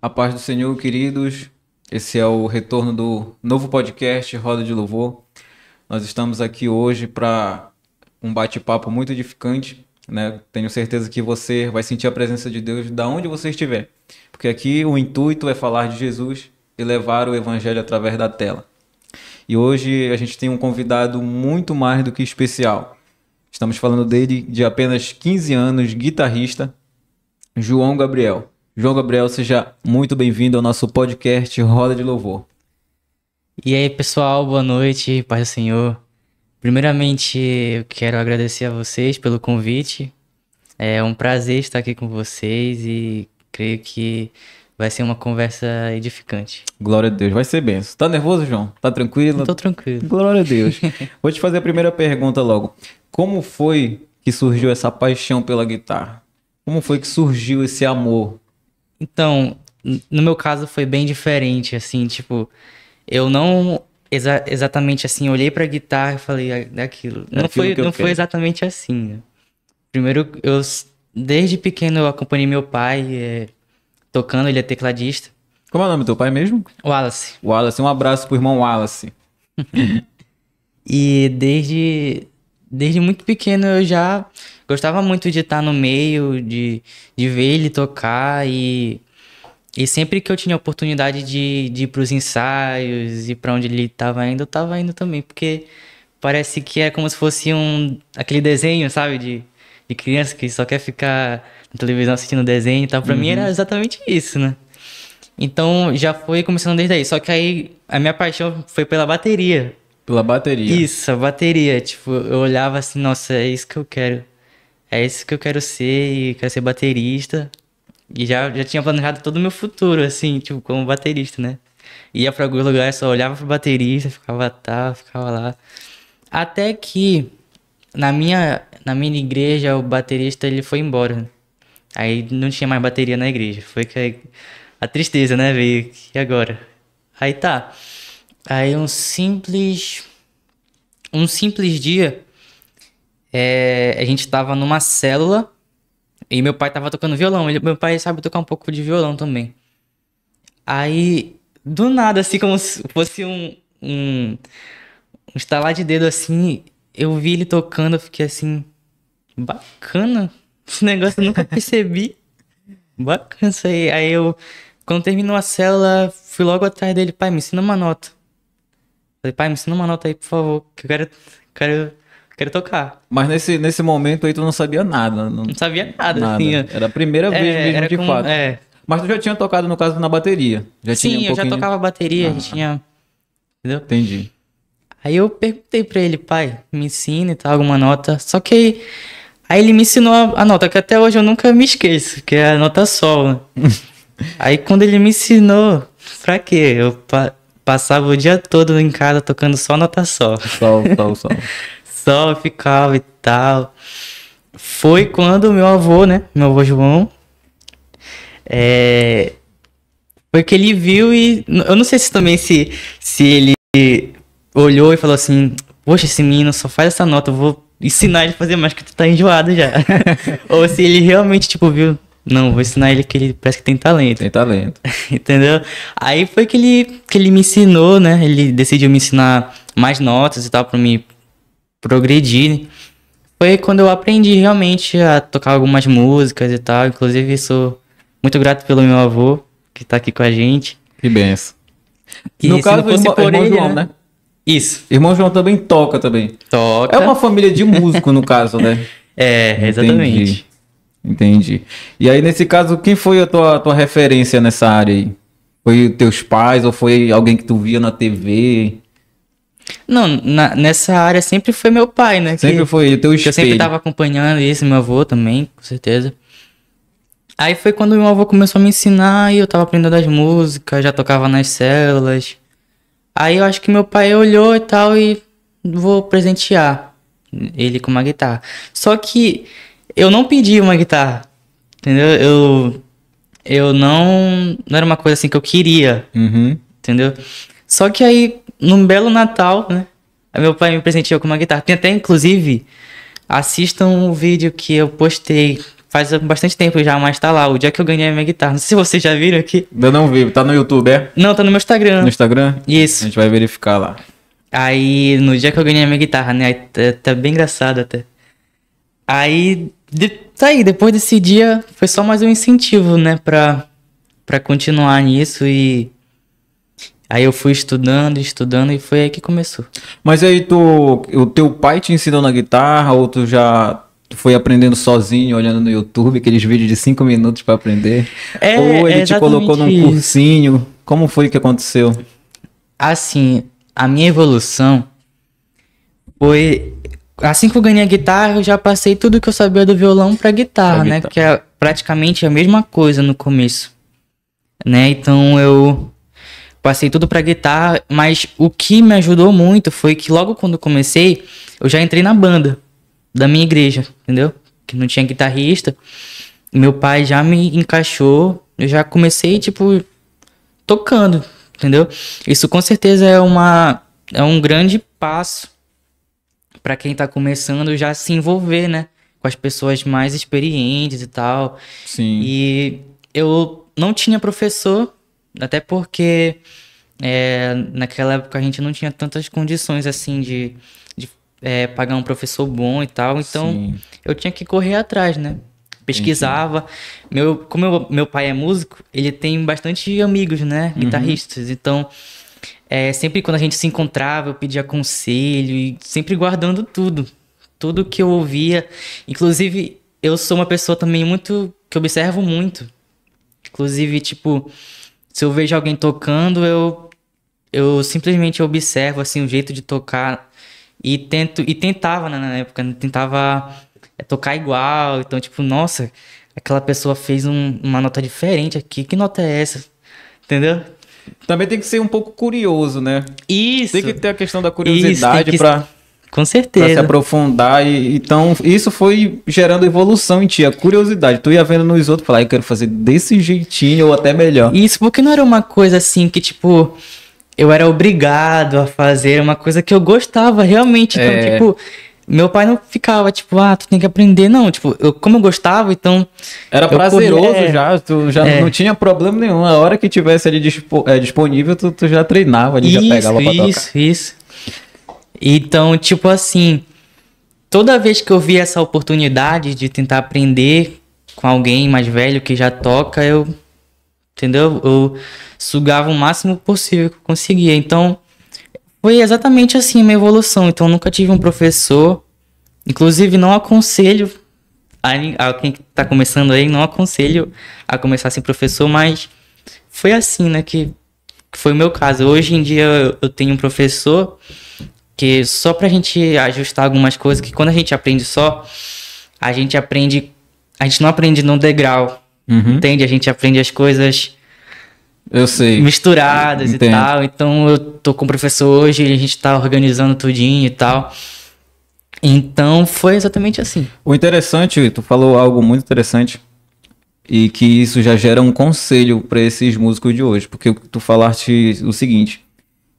A paz do Senhor, queridos. Esse é o retorno do novo podcast Roda de Louvor. Nós estamos aqui hoje para um bate-papo muito edificante, né? Tenho certeza que você vai sentir a presença de Deus da onde você estiver, porque aqui o intuito é falar de Jesus e levar o evangelho através da tela. E hoje a gente tem um convidado muito mais do que especial. Estamos falando dele de apenas 15 anos, guitarrista, João Gabriel. João Gabriel, seja muito bem-vindo ao nosso podcast Roda de Louvor. E aí, pessoal, boa noite, Pai do Senhor. Primeiramente, eu quero agradecer a vocês pelo convite. É um prazer estar aqui com vocês e creio que vai ser uma conversa edificante. Glória a Deus, vai ser benção. Tá nervoso, João? Tá tranquilo? Eu tô tranquilo. Glória a Deus. Vou te fazer a primeira pergunta logo. Como foi que surgiu essa paixão pela guitarra? Como foi que surgiu esse amor então, no meu caso foi bem diferente, assim, tipo, eu não exa exatamente assim, olhei pra guitarra e falei ah, é aquilo. É não, aquilo foi, não foi exatamente assim. Né? Primeiro, eu, desde pequeno eu acompanhei meu pai é, tocando, ele é tecladista. Como é o nome do teu pai mesmo? Wallace. Wallace, um abraço pro irmão Wallace. e desde desde muito pequeno eu já gostava muito de estar no meio, de, de ver ele tocar e, e sempre que eu tinha oportunidade de, de ir para os ensaios e para onde ele estava indo, eu estava indo também, porque parece que é como se fosse um aquele desenho, sabe, de, de criança que só quer ficar na televisão assistindo desenho e tal. Para uhum. mim era uhum. exatamente isso, né? Então já foi começando desde aí. Só que aí a minha paixão foi pela bateria. Pela bateria. Isso, a bateria. Tipo, eu olhava assim, nossa, é isso que eu quero. É isso que eu quero ser e quero ser baterista. E já, já tinha planejado todo o meu futuro, assim, tipo, como baterista, né? Ia pra alguns lugares, só olhava pro baterista, ficava tá, ficava lá. Até que na minha, na minha igreja o baterista ele foi embora. Aí não tinha mais bateria na igreja. Foi que a, a tristeza, né? Veio e agora. Aí tá. Aí um simples. Um simples dia, é, a gente tava numa célula e meu pai tava tocando violão. Ele, meu pai sabe tocar um pouco de violão também. Aí, do nada, assim, como se fosse um. um, um estalar de dedo assim, eu vi ele tocando, eu fiquei assim. Bacana. Esse negócio eu nunca percebi. Bacana isso aí. Aí eu, quando terminou a célula, fui logo atrás dele, pai, me ensina uma nota. Falei, pai, me ensina uma nota aí, por favor, que eu quero, quero, quero tocar. Mas nesse, nesse momento aí tu não sabia nada. Não, não sabia nada, nada. Assim, era a primeira vez é, mesmo de fato. É. Mas tu já tinha tocado, no caso, na bateria. Já Sim, tinha um eu pouquinho... já tocava bateria, ah, tinha. Entendeu? Entendi. Aí eu perguntei pra ele, pai, me ensina e tal, alguma nota. Só que aí ele me ensinou a, a nota, que até hoje eu nunca me esqueço, que é a nota sol. Né? aí quando ele me ensinou, pra quê? Eu Passava o dia todo em casa tocando só nota só Sol, sol, sol. sol ficava e tal. Foi quando meu avô, né? Meu avô João. É... Foi que ele viu e. Eu não sei se também se, se ele olhou e falou assim: Poxa, esse menino só faz essa nota, eu vou ensinar ele a fazer mais que tu tá enjoado já. Ou se ele realmente, tipo, viu, não, vou ensinar ele que ele parece que tem talento. Tem talento. Entendeu? Aí foi que ele, que ele me ensinou, né? Ele decidiu me ensinar mais notas e tal para me progredir. Foi quando eu aprendi realmente a tocar algumas músicas e tal. Inclusive, sou muito grato pelo meu avô, que tá aqui com a gente. Que benção. E no caso, foi irmão, irmão João, né? né? Isso. Irmão João também toca também. Toca. É uma família de músico, no caso, né? É, exatamente. Entendi. Entendi. E aí, nesse caso, quem foi a tua, tua referência nessa área aí? Foi teus pais ou foi alguém que tu via na TV? Não, na, nessa área sempre foi meu pai, né? Sempre que, foi o teu espelho. Eu sempre tava acompanhando isso, meu avô também, com certeza. Aí foi quando meu avô começou a me ensinar e eu tava aprendendo as músicas, já tocava nas células. Aí eu acho que meu pai olhou e tal e vou presentear ele com uma guitarra. Só que eu não pedi uma guitarra. Entendeu? Eu. Eu não. Não era uma coisa assim que eu queria. Uhum. Entendeu? Só que aí, num belo Natal, né? Meu pai me presenteou com uma guitarra. Tem até, inclusive, assistam um vídeo que eu postei faz bastante tempo já, mas tá lá, o dia que eu ganhei a minha guitarra. Não sei se vocês já viram aqui. Eu não vi, tá no YouTube, é? Não, tá no meu Instagram. No Instagram? Isso. A gente vai verificar lá. Aí, no dia que eu ganhei a minha guitarra, né? tá, tá bem engraçado até. Aí, de, tá aí, depois desse dia foi só mais um incentivo, né, pra, pra continuar nisso e. Aí eu fui estudando, estudando e foi aí que começou. Mas aí tu, o teu pai te ensinou na guitarra ou tu já foi aprendendo sozinho, olhando no YouTube aqueles vídeos de 5 minutos para aprender? É, ou ele é te colocou num cursinho? Como foi que aconteceu? Assim, a minha evolução foi assim que eu ganhei a guitarra, eu já passei tudo que eu sabia do violão pra guitarra, pra né? Guitarra. Que é praticamente a mesma coisa no começo. Né? Então eu passei tudo pra guitarra, mas o que me ajudou muito foi que logo quando comecei, eu já entrei na banda da minha igreja, entendeu? Que não tinha guitarrista. Meu pai já me encaixou, eu já comecei, tipo, tocando, entendeu? Isso com certeza é uma é um grande passo para quem tá começando já se envolver, né? Com as pessoas mais experientes e tal. Sim. E eu não tinha professor, até porque é, naquela época a gente não tinha tantas condições assim de, de é, pagar um professor bom e tal. Então Sim. eu tinha que correr atrás, né? Pesquisava. Meu, como eu, meu pai é músico, ele tem bastante amigos, né? Uhum. Guitarristas. Uhum. Então é, sempre quando a gente se encontrava, eu pedia conselho e sempre guardando tudo. Tudo que eu ouvia. Inclusive, eu sou uma pessoa também muito. que observo muito. Inclusive, tipo, se eu vejo alguém tocando, eu. eu simplesmente observo, assim, o jeito de tocar. E tento. e tentava, né, na época, né, tentava é, tocar igual. Então, tipo, nossa, aquela pessoa fez um, uma nota diferente aqui. Que nota é essa? Entendeu? Também tem que ser um pouco curioso, né? Isso. Tem que ter a questão da curiosidade para com certeza. Pra se aprofundar. E, então, isso foi gerando evolução em ti, a curiosidade. Tu ia vendo nos outros falar, ah, eu quero fazer desse jeitinho ou até melhor. Isso, porque não era uma coisa assim que, tipo, eu era obrigado a fazer, uma coisa que eu gostava realmente. Então, é... tipo, meu pai não ficava, tipo, ah, tu tem que aprender, não. Tipo, eu, como eu gostava, então. Era prazeroso podia, é. já, tu já é. não tinha problema nenhum. A hora que tivesse ali dispo, é, disponível, tu, tu já treinava ali, isso, já pegava pra tocar. Isso, isso. Então, tipo assim, toda vez que eu vi essa oportunidade de tentar aprender com alguém mais velho que já toca, eu. Entendeu? Eu sugava o máximo possível que eu conseguia. Então, foi exatamente assim a minha evolução. Então, eu nunca tive um professor Inclusive, não aconselho a, a quem está começando aí, não aconselho a começar sem professor, mas foi assim, né? Que, foi o meu caso. Hoje em dia eu, tenho um professor que só para a gente ajustar algumas coisas, que quando a gente aprende só, a gente aprende. A gente não aprende no degrau. Uhum. Entende? A gente aprende as coisas. Eu sei. Misturadas Entendo. e tal. Então eu tô com o professor hoje, a gente tá organizando tudinho e tal. Então foi exatamente assim. O interessante, tu falou algo muito interessante e que isso já gera um conselho para esses músicos de hoje, porque tu falaste o seguinte,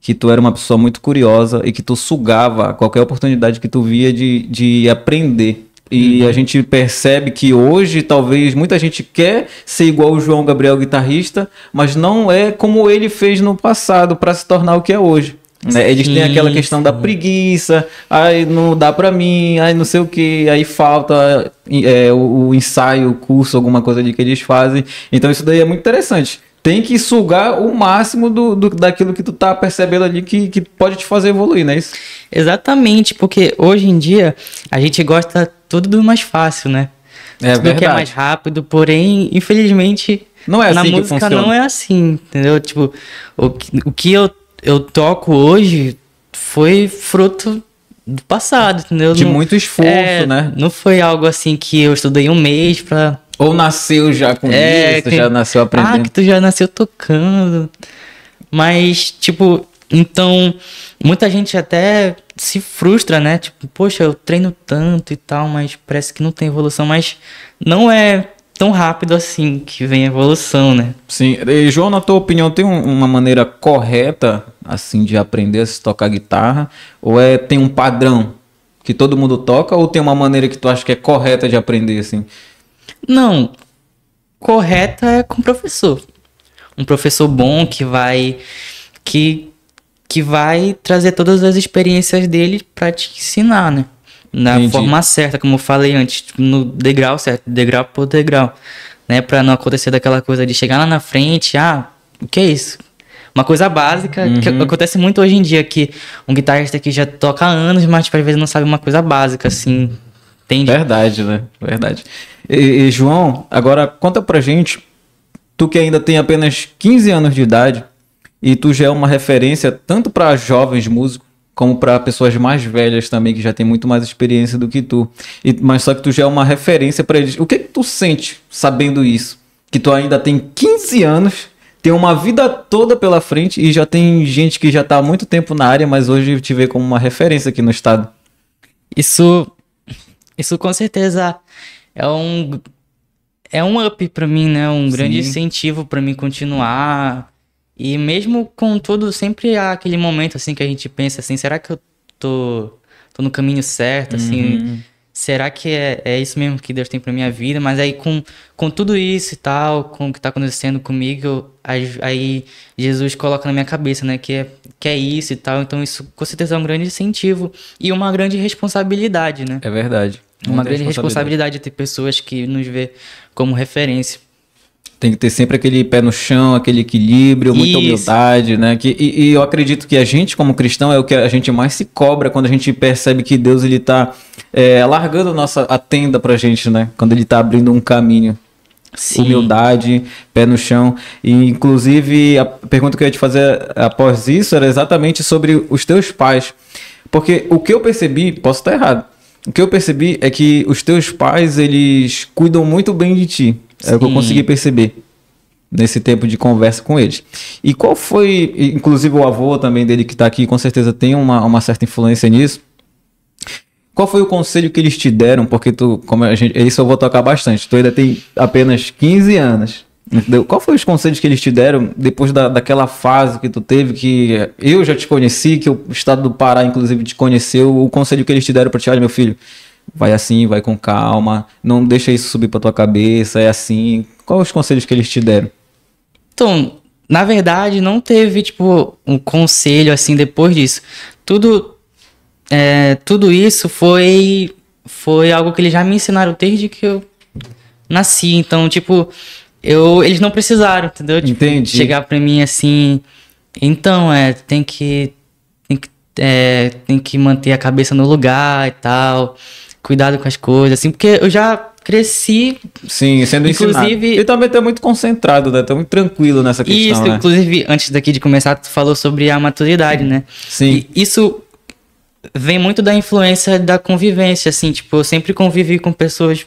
que tu era uma pessoa muito curiosa e que tu sugava qualquer oportunidade que tu via de, de aprender. E uhum. a gente percebe que hoje talvez muita gente quer ser igual o João Gabriel guitarrista, mas não é como ele fez no passado para se tornar o que é hoje. Né? Eles têm aquela questão da preguiça, aí não dá para mim, aí não sei o que, aí falta é, o, o ensaio, o curso, alguma coisa de que eles fazem. Então isso daí é muito interessante tem que sugar o máximo do, do, daquilo que tu tá percebendo ali que, que pode te fazer evoluir, não é isso? Exatamente, porque hoje em dia a gente gosta tudo do mais fácil, né? É tudo verdade. que é mais rápido, porém, infelizmente, não é assim na música não é assim, entendeu? Tipo, o, o que eu eu toco hoje foi fruto do passado, entendeu? De não, muito esforço, é, né? Não foi algo assim que eu estudei um mês pra. Ou nasceu já com é, isso, que... já nasceu ah, aprendendo. Ah, que tu já nasceu tocando. Mas, tipo, então, muita gente até se frustra, né? Tipo, poxa, eu treino tanto e tal, mas parece que não tem evolução. Mas não é tão rápido assim que vem a evolução, né? Sim. E, João, na tua opinião, tem uma maneira correta assim, de aprender a se tocar guitarra? Ou é tem um padrão que todo mundo toca? Ou tem uma maneira que tu acha que é correta de aprender, assim? Não. Correta é com professor. Um professor bom que vai. que, que vai trazer todas as experiências dele para te ensinar, né? Na Entendi. forma certa, como eu falei antes, tipo, no degrau certo, degrau por degrau né? Pra não acontecer daquela coisa de chegar lá na frente, ah, o que é isso? Uma coisa básica, uhum. que acontece muito hoje em dia, que um guitarrista que já toca há anos, mas tipo, às vezes não sabe uma coisa básica, assim. Entende? Verdade, né? Verdade. E, e João, agora conta pra gente, tu que ainda tem apenas 15 anos de idade, e tu já é uma referência tanto para jovens músicos como para pessoas mais velhas também que já tem muito mais experiência do que tu. E, mas só que tu já é uma referência para eles. O que, que tu sente sabendo isso? Que tu ainda tem 15 anos tem uma vida toda pela frente e já tem gente que já está há muito tempo na área, mas hoje te vê como uma referência aqui no estado. Isso, isso com certeza é um é um up para mim, né? Um Sim. grande incentivo para mim continuar. E mesmo com tudo, sempre há aquele momento assim que a gente pensa assim, será que eu tô, tô no caminho certo, assim, uhum. assim? Será que é, é isso mesmo que Deus tem pra minha vida? Mas aí com, com tudo isso e tal, com o que tá acontecendo comigo, Aí, aí, Jesus coloca na minha cabeça, né, que é, que é isso e tal. Então isso com certeza é um grande incentivo e uma grande responsabilidade, né? É verdade. Uma, uma grande responsabilidade de ter pessoas que nos vê como referência. Tem que ter sempre aquele pé no chão, aquele equilíbrio, muita Isso. humildade, né? Que, e, e, eu acredito que a gente, como cristão, é o que a gente mais se cobra quando a gente percebe que Deus ele está é, largando a nossa a tenda pra gente, né? Quando ele está abrindo um caminho. Sim. humildade, pé no chão. E, inclusive, a pergunta que eu ia te fazer após isso era exatamente sobre os teus pais. Porque o que eu percebi, posso estar errado, o que eu percebi é que os teus pais, eles cuidam muito bem de ti. Sim. É o que eu consegui perceber nesse tempo de conversa com eles. E qual foi, inclusive o avô também dele que está aqui, com certeza tem uma, uma certa influência nisso. Qual foi o conselho que eles te deram? Porque tu, como a gente, isso eu vou tocar bastante. Tu ainda tem apenas 15 anos. Entendeu? Qual foi os conselhos que eles te deram depois da, daquela fase que tu teve, que eu já te conheci, que o estado do Pará, inclusive, te conheceu? O conselho que eles te deram para te olha, meu filho, vai assim, vai com calma, não deixa isso subir para tua cabeça, é assim. Quais os conselhos que eles te deram? Então, na verdade, não teve, tipo, um conselho assim depois disso. Tudo, é, tudo isso foi, foi algo que eles já me ensinaram desde que eu nasci. Então, tipo, eu, eles não precisaram, entendeu? Tipo, Entendi. Chegar pra mim assim. Então, é, tem que. Tem que, é, tem que manter a cabeça no lugar e tal. Cuidado com as coisas, assim, porque eu já cresci. Sim, sendo inclusive, ensinado. E também tá muito concentrado, né? Tá muito tranquilo nessa questão. Isso, né? inclusive, antes daqui de começar, tu falou sobre a maturidade, né? Sim. E isso vem muito da influência da convivência, assim, tipo, eu sempre convivi com pessoas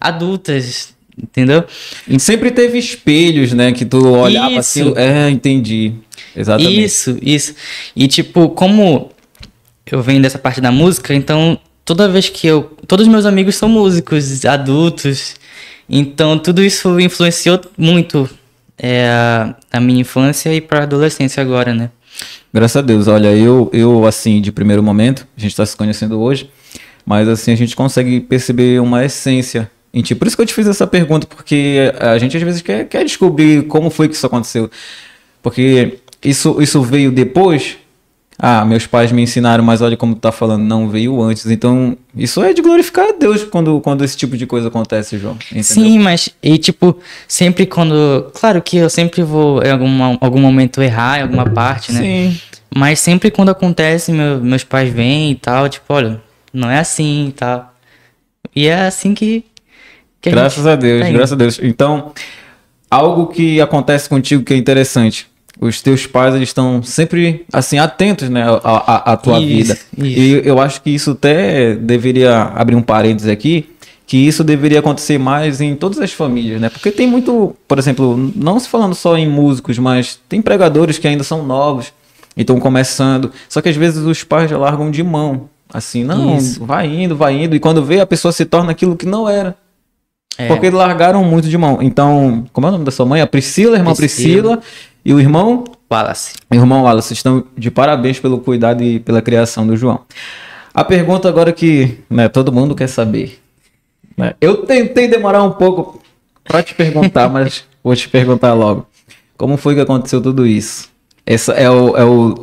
adultas, entendeu? E sempre teve espelhos, né, que tu olhava isso. assim, é, entendi. Exatamente. Isso, isso. E tipo, como eu venho dessa parte da música, então toda vez que eu, todos meus amigos são músicos, adultos. Então tudo isso influenciou muito é, a minha infância e para adolescência agora, né? Graças a Deus. Olha, eu, eu assim, de primeiro momento, a gente está se conhecendo hoje, mas assim, a gente consegue perceber uma essência em ti. Por isso que eu te fiz essa pergunta, porque a gente às vezes quer, quer descobrir como foi que isso aconteceu. Porque isso, isso veio depois ah, meus pais me ensinaram, mas olha como tu tá falando, não veio antes. Então, isso é de glorificar a Deus quando, quando esse tipo de coisa acontece, João. Entendeu? Sim, mas, e tipo, sempre quando. Claro que eu sempre vou em algum algum momento errar em alguma parte, né? Sim. Mas sempre quando acontece, meu, meus pais vêm e tal, tipo, olha, não é assim e tal. E é assim que. que graças a, a Deus, tá graças a Deus. Então, algo que acontece contigo que é interessante os teus pais eles estão sempre assim atentos né à, à, à tua isso, vida isso. e eu acho que isso até deveria abrir um parênteses aqui que isso deveria acontecer mais em todas as famílias né porque tem muito por exemplo não se falando só em músicos mas tem pregadores que ainda são novos então começando só que às vezes os pais largam de mão assim não isso. vai indo vai indo e quando vê a pessoa se torna aquilo que não era é. Porque largaram muito de mão. Então, como é o nome da sua mãe? A Priscila, irmã Priscila. Priscila e o irmão Wallace. Irmão Wallace, estão de parabéns pelo cuidado e pela criação do João. A pergunta agora que né, todo mundo quer saber. Né? Eu tentei demorar um pouco para te perguntar, mas vou te perguntar logo. Como foi que aconteceu tudo isso? Essa é o, é o,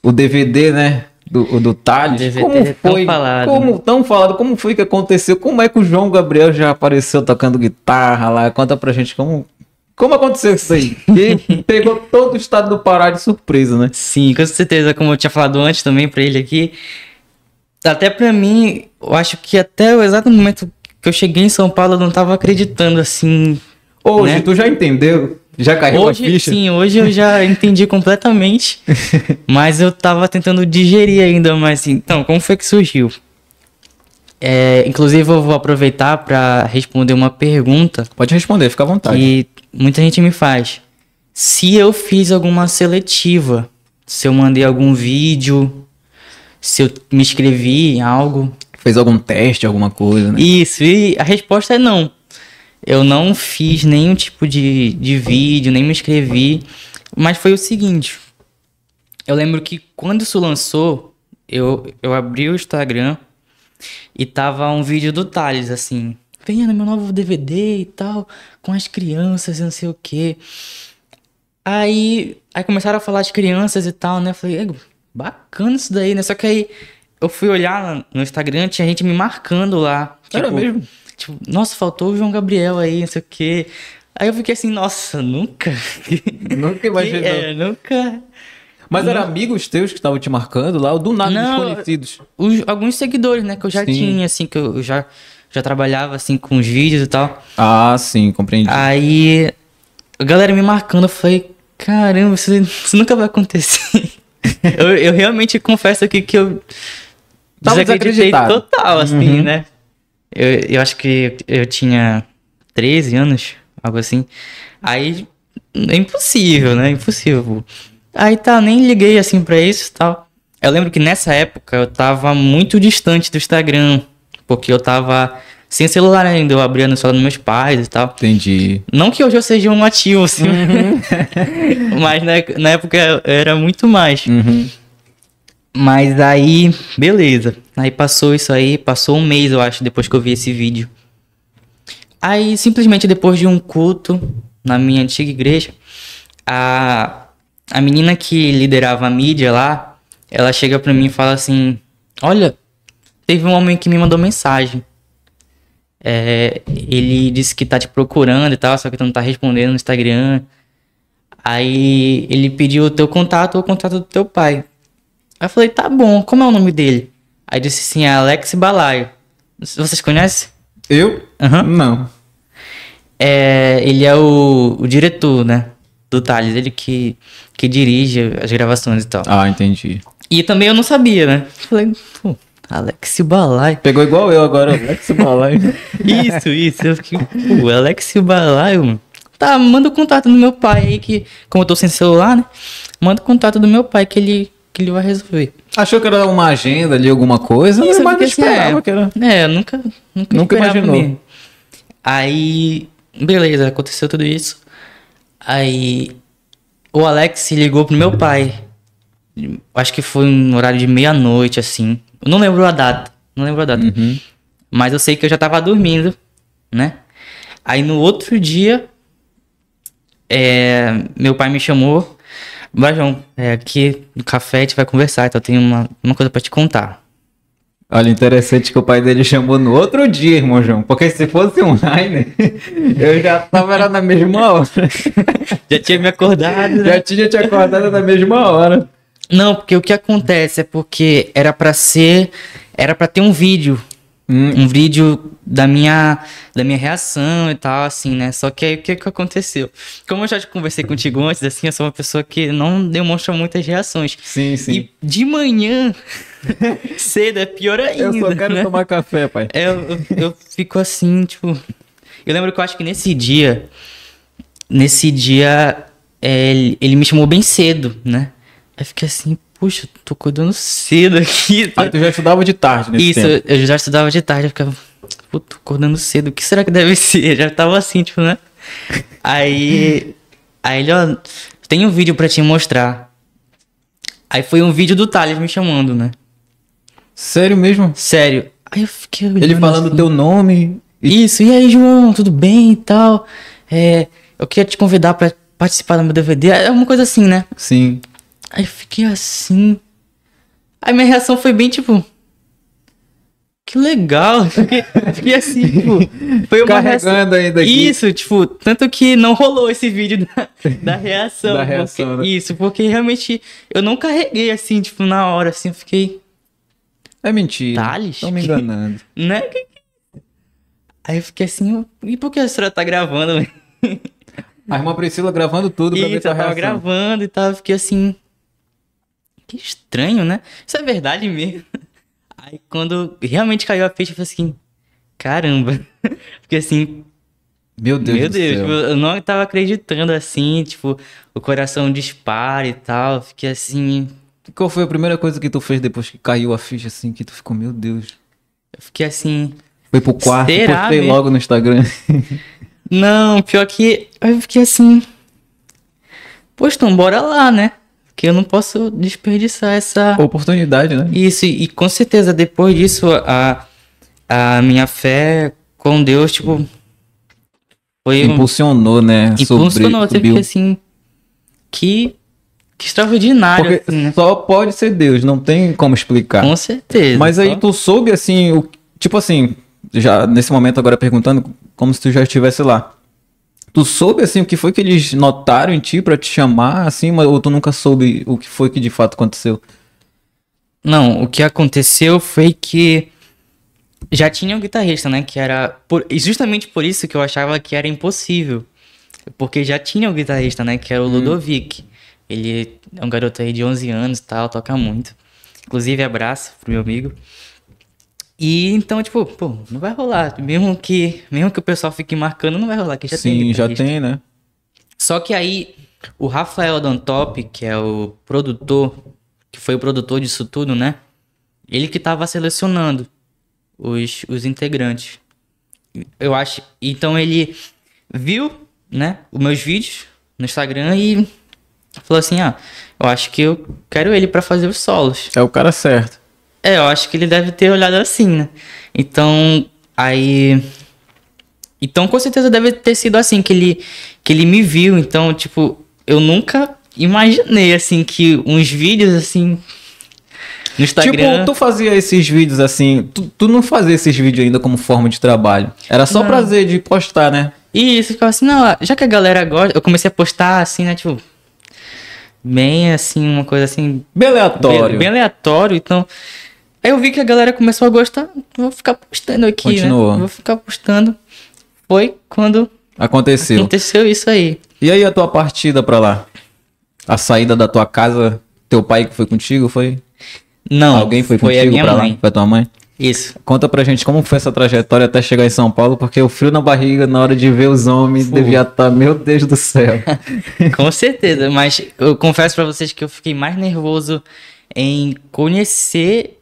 o DVD, né? do, do Thales. Como tão foi, falado. como né? tão falado, como foi que aconteceu, como é que o João Gabriel já apareceu tocando guitarra lá, conta pra gente como... Como aconteceu isso aí? Ele pegou todo o estado do Pará de surpresa, né? Sim, com certeza, como eu tinha falado antes também pra ele aqui, até pra mim, eu acho que até o exato momento que eu cheguei em São Paulo, eu não tava acreditando, assim... Hoje, né? tu já entendeu? Já caiu hoje, a ficha? Sim, hoje eu já entendi completamente. mas eu tava tentando digerir ainda, mas assim, então, como foi que surgiu? É, inclusive, eu vou aproveitar para responder uma pergunta. Pode responder, fica à vontade. E muita gente me faz. Se eu fiz alguma seletiva, se eu mandei algum vídeo, se eu me inscrevi em algo. Fez algum teste, alguma coisa, né? Isso, e a resposta é não. Eu não fiz nenhum tipo de, de vídeo, nem me inscrevi. Mas foi o seguinte. Eu lembro que quando isso lançou, eu, eu abri o Instagram e tava um vídeo do Thales, assim. Venha no meu novo DVD e tal, com as crianças e não sei o quê. Aí, aí começaram a falar de crianças e tal, né? Eu falei, bacana isso daí, né? Só que aí eu fui olhar no Instagram, tinha gente me marcando lá. Era tipo, mesmo? Tipo, nossa, faltou o João Gabriel aí, não sei o quê. Aí eu fiquei assim, nossa, nunca. Nunca imaginou. é, nunca. Mas eram amigos teus que estavam te marcando lá, ou do nada não, desconhecidos? Os, alguns seguidores, né, que eu já sim. tinha, assim, que eu já, já trabalhava, assim, com os vídeos e tal. Ah, sim, compreendi. Aí, a galera me marcando, eu falei, caramba, isso, isso nunca vai acontecer. eu, eu realmente confesso aqui que eu Tava desacreditei total, assim, uhum. né? Eu, eu acho que eu tinha 13 anos, algo assim. Aí é impossível, né? Impossível. Aí tá, nem liguei assim para isso tal. Eu lembro que nessa época eu tava muito distante do Instagram, porque eu tava sem celular ainda, eu abria no celular dos meus pais e tal. Entendi. Não que hoje eu seja um ativo, assim, uhum. mas na, na época era muito mais. Uhum. Mas aí, beleza. Aí passou isso aí, passou um mês, eu acho, depois que eu vi esse vídeo. Aí, simplesmente depois de um culto na minha antiga igreja, a, a menina que liderava a mídia lá, ela chega pra mim e fala assim: Olha, teve um homem que me mandou mensagem. É, ele disse que tá te procurando e tal, só que tu não tá respondendo no Instagram. Aí ele pediu o teu contato ou o contato do teu pai. Aí eu falei: Tá bom, como é o nome dele? Aí disse assim, é Alex Balaio. Vocês conhecem? Eu? Uhum. Não. É, ele é o, o diretor, né? Do Thales, ele que, que dirige as gravações e tal. Ah, entendi. E também eu não sabia, né? Falei, pô, Alex Balai. Pegou igual eu agora, Alex Balai. isso, isso. Eu fiquei, pô, Alex Balai, mano. Tá, manda o contato do meu pai aí, que, como eu tô sem celular, né? Manda o contato do meu pai, que ele que ele vai resolver. Achou que era uma agenda ali, alguma coisa, Isso, mas assim, não esperava assim, que era. É, nunca, nunca, nunca imaginou. Aí, beleza, aconteceu tudo isso. Aí, o Alex ligou pro meu pai. Acho que foi um horário de meia-noite, assim. Eu não lembro a data, não lembro a data. Uhum. Mas eu sei que eu já tava dormindo, né? Aí, no outro dia, é, meu pai me chamou Vai, João, é, aqui no café a gente vai conversar, então eu tenho uma, uma coisa para te contar. Olha, interessante que o pai dele chamou no outro dia, irmão João, porque se fosse online, eu já tava na mesma hora. já tinha me acordado. Né? Já tinha te acordado na mesma hora. Não, porque o que acontece é porque era para ser, era para ter um vídeo um, vídeo da minha, da minha reação e tal, assim, né? Só que aí o que, que aconteceu? Como eu já conversei contigo antes, assim, eu sou uma pessoa que não demonstra muitas reações. Sim, sim. E de manhã, cedo, é pior ainda. Eu só quero né? tomar café, pai. É, eu, eu, eu fico assim, tipo. Eu lembro que eu acho que nesse dia. Nesse dia, é, ele, ele me chamou bem cedo, né? Aí fiquei assim, puxa, tô cuidando cedo aqui. Tá? Aí ah, tu já estudava de tarde, né? Isso, tempo. eu já estudava de tarde, eu ficava, pô, tô acordando cedo, o que será que deve ser? Eu já tava assim, tipo, né? Aí. aí ele, ó, tem um vídeo pra te mostrar. Aí foi um vídeo do Thales me chamando, né? Sério mesmo? Sério. Aí eu fiquei. Ele falando assim, teu nome. E... Isso, e aí, João, tudo bem e tal? É, eu queria te convidar pra participar do meu DVD. É uma coisa assim, né? Sim. Aí fiquei assim. Aí minha reação foi bem tipo. Que legal! Fiquei, fiquei assim, tipo. Foi uma Carregando reação. ainda aqui. Isso, tipo, tanto que não rolou esse vídeo da, da reação. da reação porque, né? Isso, porque realmente eu não carreguei assim, tipo, na hora, assim, eu fiquei. É mentira. Thales? Tá me enganando. né? É? Aí eu fiquei assim, e por que a senhora tá gravando? a irmã Priscila gravando tudo pra Isso, ver tua eu tava reação. gravando e tal, fiquei assim que estranho, né? Isso é verdade mesmo. Aí quando realmente caiu a ficha, eu falei assim, caramba. Porque assim. Meu Deus, meu Deus, tipo, eu não tava acreditando assim, tipo, o coração dispara e tal. Fiquei assim. Qual foi a primeira coisa que tu fez depois que caiu a ficha, assim, que tu ficou, meu Deus? Eu fiquei assim. Foi pro quarto, será postei mesmo? logo no Instagram. Não, pior que eu fiquei assim. Poxa, então bora lá, né? que eu não posso desperdiçar essa oportunidade, né? Isso, e com certeza depois disso a, a minha fé com Deus, tipo, foi impulsionou, um... né? Impulsionou, você fica assim que que extraordinário. Assim, né? Só pode ser Deus, não tem como explicar. Com certeza. Mas aí só... tu soube assim, o, tipo assim, já nesse momento agora perguntando como se tu já estivesse lá. Tu soube, assim, o que foi que eles notaram em ti para te chamar, assim, mas, ou tu nunca soube o que foi que de fato aconteceu? Não, o que aconteceu foi que já tinha um guitarrista, né? Que era. Por, e justamente por isso que eu achava que era impossível. Porque já tinha um guitarrista, né? Que era o hum. Ludovic. Hum. Ele é um garoto aí de 11 anos e tal, toca muito. Inclusive, abraço pro meu amigo. E então, tipo, pô, não vai rolar. Mesmo que, mesmo que o pessoal fique marcando, não vai rolar. Que já Sim, tem já tem, né? Só que aí, o Rafael Dantop, que é o produtor, que foi o produtor disso tudo, né? Ele que tava selecionando os, os integrantes. Eu acho. Então ele viu, né, os meus vídeos no Instagram e falou assim: ah, eu acho que eu quero ele para fazer os solos. É o cara certo. É, eu acho que ele deve ter olhado assim, né? Então, aí. Então, com certeza deve ter sido assim que ele, que ele me viu. Então, tipo, eu nunca imaginei, assim, que uns vídeos, assim, no Instagram. Tipo, tu fazia esses vídeos assim. Tu, tu, não fazia esses vídeos ainda como forma de trabalho. Era só não. prazer de postar, né? Isso, ficava assim, não, já que a galera gosta. Eu comecei a postar assim, né? Tipo. Bem assim, uma coisa assim. Bem aleatório. Bem, bem aleatório, então. Aí eu vi que a galera começou a gostar, vou ficar postando aqui, Continuou. né? Vou ficar postando. Foi quando aconteceu. Aconteceu isso aí. E aí a tua partida para lá? A saída da tua casa, teu pai que foi contigo, foi? Não. Alguém foi, foi contigo para lá? Foi tua mãe? Isso. Conta pra gente como foi essa trajetória até chegar em São Paulo, porque o frio na barriga na hora de ver os homens Fui. devia estar, tá, meu Deus do céu. Com certeza, mas eu confesso para vocês que eu fiquei mais nervoso em conhecer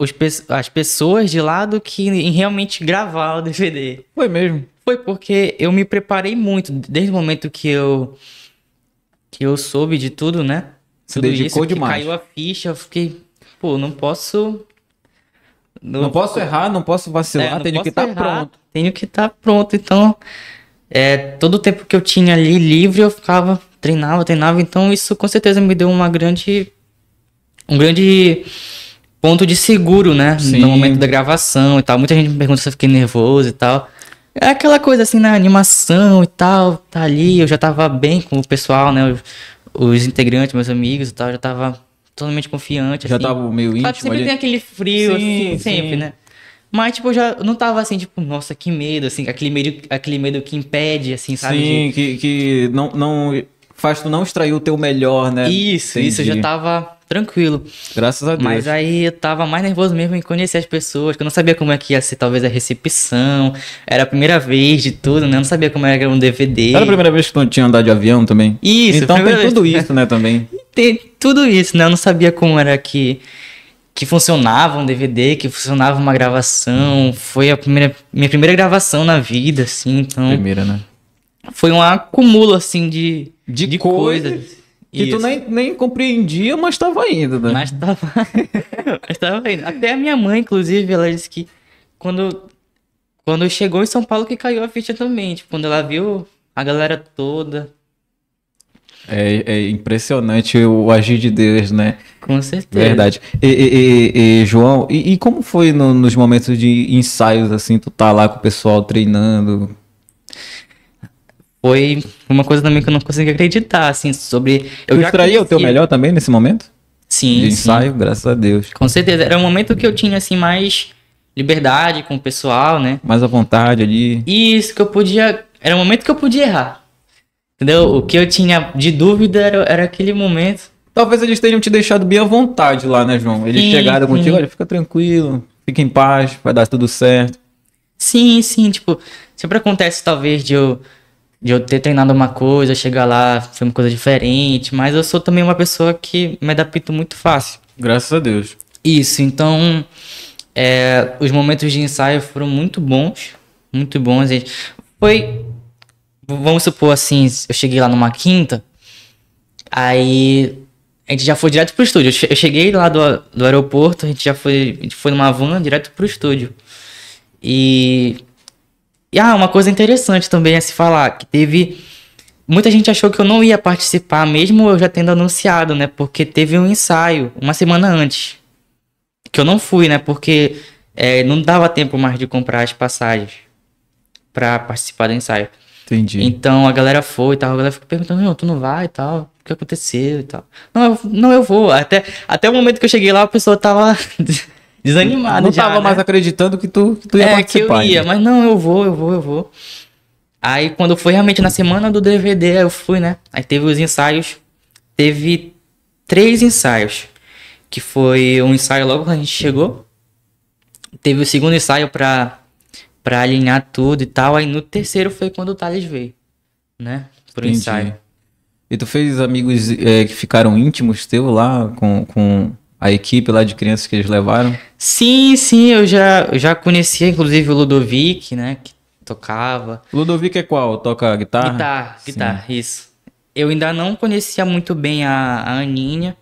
os, as pessoas de lá do que em realmente gravar o DVD. Foi mesmo? Foi porque eu me preparei muito, desde o momento que eu, que eu soube de tudo, né? Tudo Se dedicou isso, demais. caiu a ficha, eu fiquei, pô, não posso não, não, posso errar, não posso vacilar, é, não tenho que estar tá pronto. Tenho que estar tá pronto. Então, é, todo o tempo que eu tinha ali livre, eu ficava, treinava, treinava. Então, isso com certeza me deu uma grande. Um grande ponto de seguro, né? Sim. No momento da gravação e tal. Muita gente me pergunta se eu fiquei nervoso e tal. É aquela coisa assim, na né? animação e tal, tá ali, eu já tava bem com o pessoal, né? Os, os integrantes, meus amigos e tal, já tava totalmente confiante. Já assim. tava meio íntimo. Claro, sempre ali. tem aquele frio, sim, assim, sempre, né? Mas, tipo, já não tava assim, tipo, nossa, que medo, assim, aquele medo, aquele medo que impede, assim, sabe? Sim, de... que, que não, não faz tu não extrair o teu melhor, né? Isso, Entendi. isso, eu já tava tranquilo. Graças a Deus. Mas aí eu tava mais nervoso mesmo em conhecer as pessoas, que eu não sabia como é que ia ser talvez a recepção. Era a primeira vez de tudo, né? Eu não sabia como era um DVD. Era a primeira vez que tu tinha andado de avião também? Isso. Então tem tudo isso, né, também. Tem tudo isso, né? Eu não sabia como era que que funcionava um DVD, que funcionava uma gravação. Foi a primeira minha primeira gravação na vida, assim, então. Primeira, né? Foi um acúmulo assim de de, de coisas. coisas que Isso. tu nem, nem compreendia, mas estava indo, né? Mas estava mas tava indo. Até a minha mãe, inclusive, ela disse que quando, quando chegou em São Paulo que caiu a ficha também. Tipo, quando ela viu a galera toda. É, é impressionante o agir de Deus, né? Com certeza. Verdade. E, e, e João, e, como foi no, nos momentos de ensaios, assim, tu tá lá com o pessoal treinando? foi uma coisa também que eu não consegui acreditar, assim, sobre... Eu tu extraía conheci... o teu melhor também nesse momento? Sim, De ensaio, sim. graças a Deus. Com certeza, era um momento que eu tinha, assim, mais liberdade com o pessoal, né? Mais à vontade ali. Isso, que eu podia... Era um momento que eu podia errar, entendeu? O que eu tinha de dúvida era, era aquele momento. Talvez eles tenham te deixado bem à vontade lá, né, João? Eles sim, chegaram sim. contigo, olha, fica tranquilo, fica em paz, vai dar tudo certo. Sim, sim, tipo, sempre acontece talvez de eu de eu ter treinado uma coisa, chegar lá, ser uma coisa diferente, mas eu sou também uma pessoa que me adapto muito fácil. Graças a Deus. Isso, então é, os momentos de ensaio foram muito bons, muito bons. Foi, vamos supor assim, eu cheguei lá numa quinta, aí a gente já foi direto pro estúdio. Eu cheguei lá do, do aeroporto, a gente já foi, a gente foi numa van direto pro estúdio. E e ah, uma coisa interessante também a se falar, que teve muita gente achou que eu não ia participar, mesmo eu já tendo anunciado, né? Porque teve um ensaio uma semana antes. Que eu não fui, né? Porque é, não dava tempo mais de comprar as passagens para participar do ensaio. Entendi. Então a galera foi e tal, a galera ficou perguntando, não, tu não vai e tal, o que aconteceu e tal. Não, eu, não, eu vou. Até, até o momento que eu cheguei lá, a pessoa tava. desanimado não já. Não tava né? mais acreditando que tu, que tu ia é, participar. É, que eu ia, mas não, eu vou, eu vou, eu vou. Aí quando foi realmente na semana do DVD, eu fui, né? Aí teve os ensaios, teve três ensaios, que foi um ensaio logo quando a gente chegou, teve o segundo ensaio pra, pra alinhar tudo e tal, aí no terceiro foi quando o Thales veio, né? Pro Entendi. ensaio. E tu fez amigos é, que ficaram íntimos teu lá com, com, a equipe lá de crianças que eles levaram? Sim, sim, eu já, já conhecia, inclusive, o Ludovic, né? Que tocava. Ludovic é qual? Toca guitarra? Guitarra, sim. isso. Eu ainda não conhecia muito bem a, a Aninha,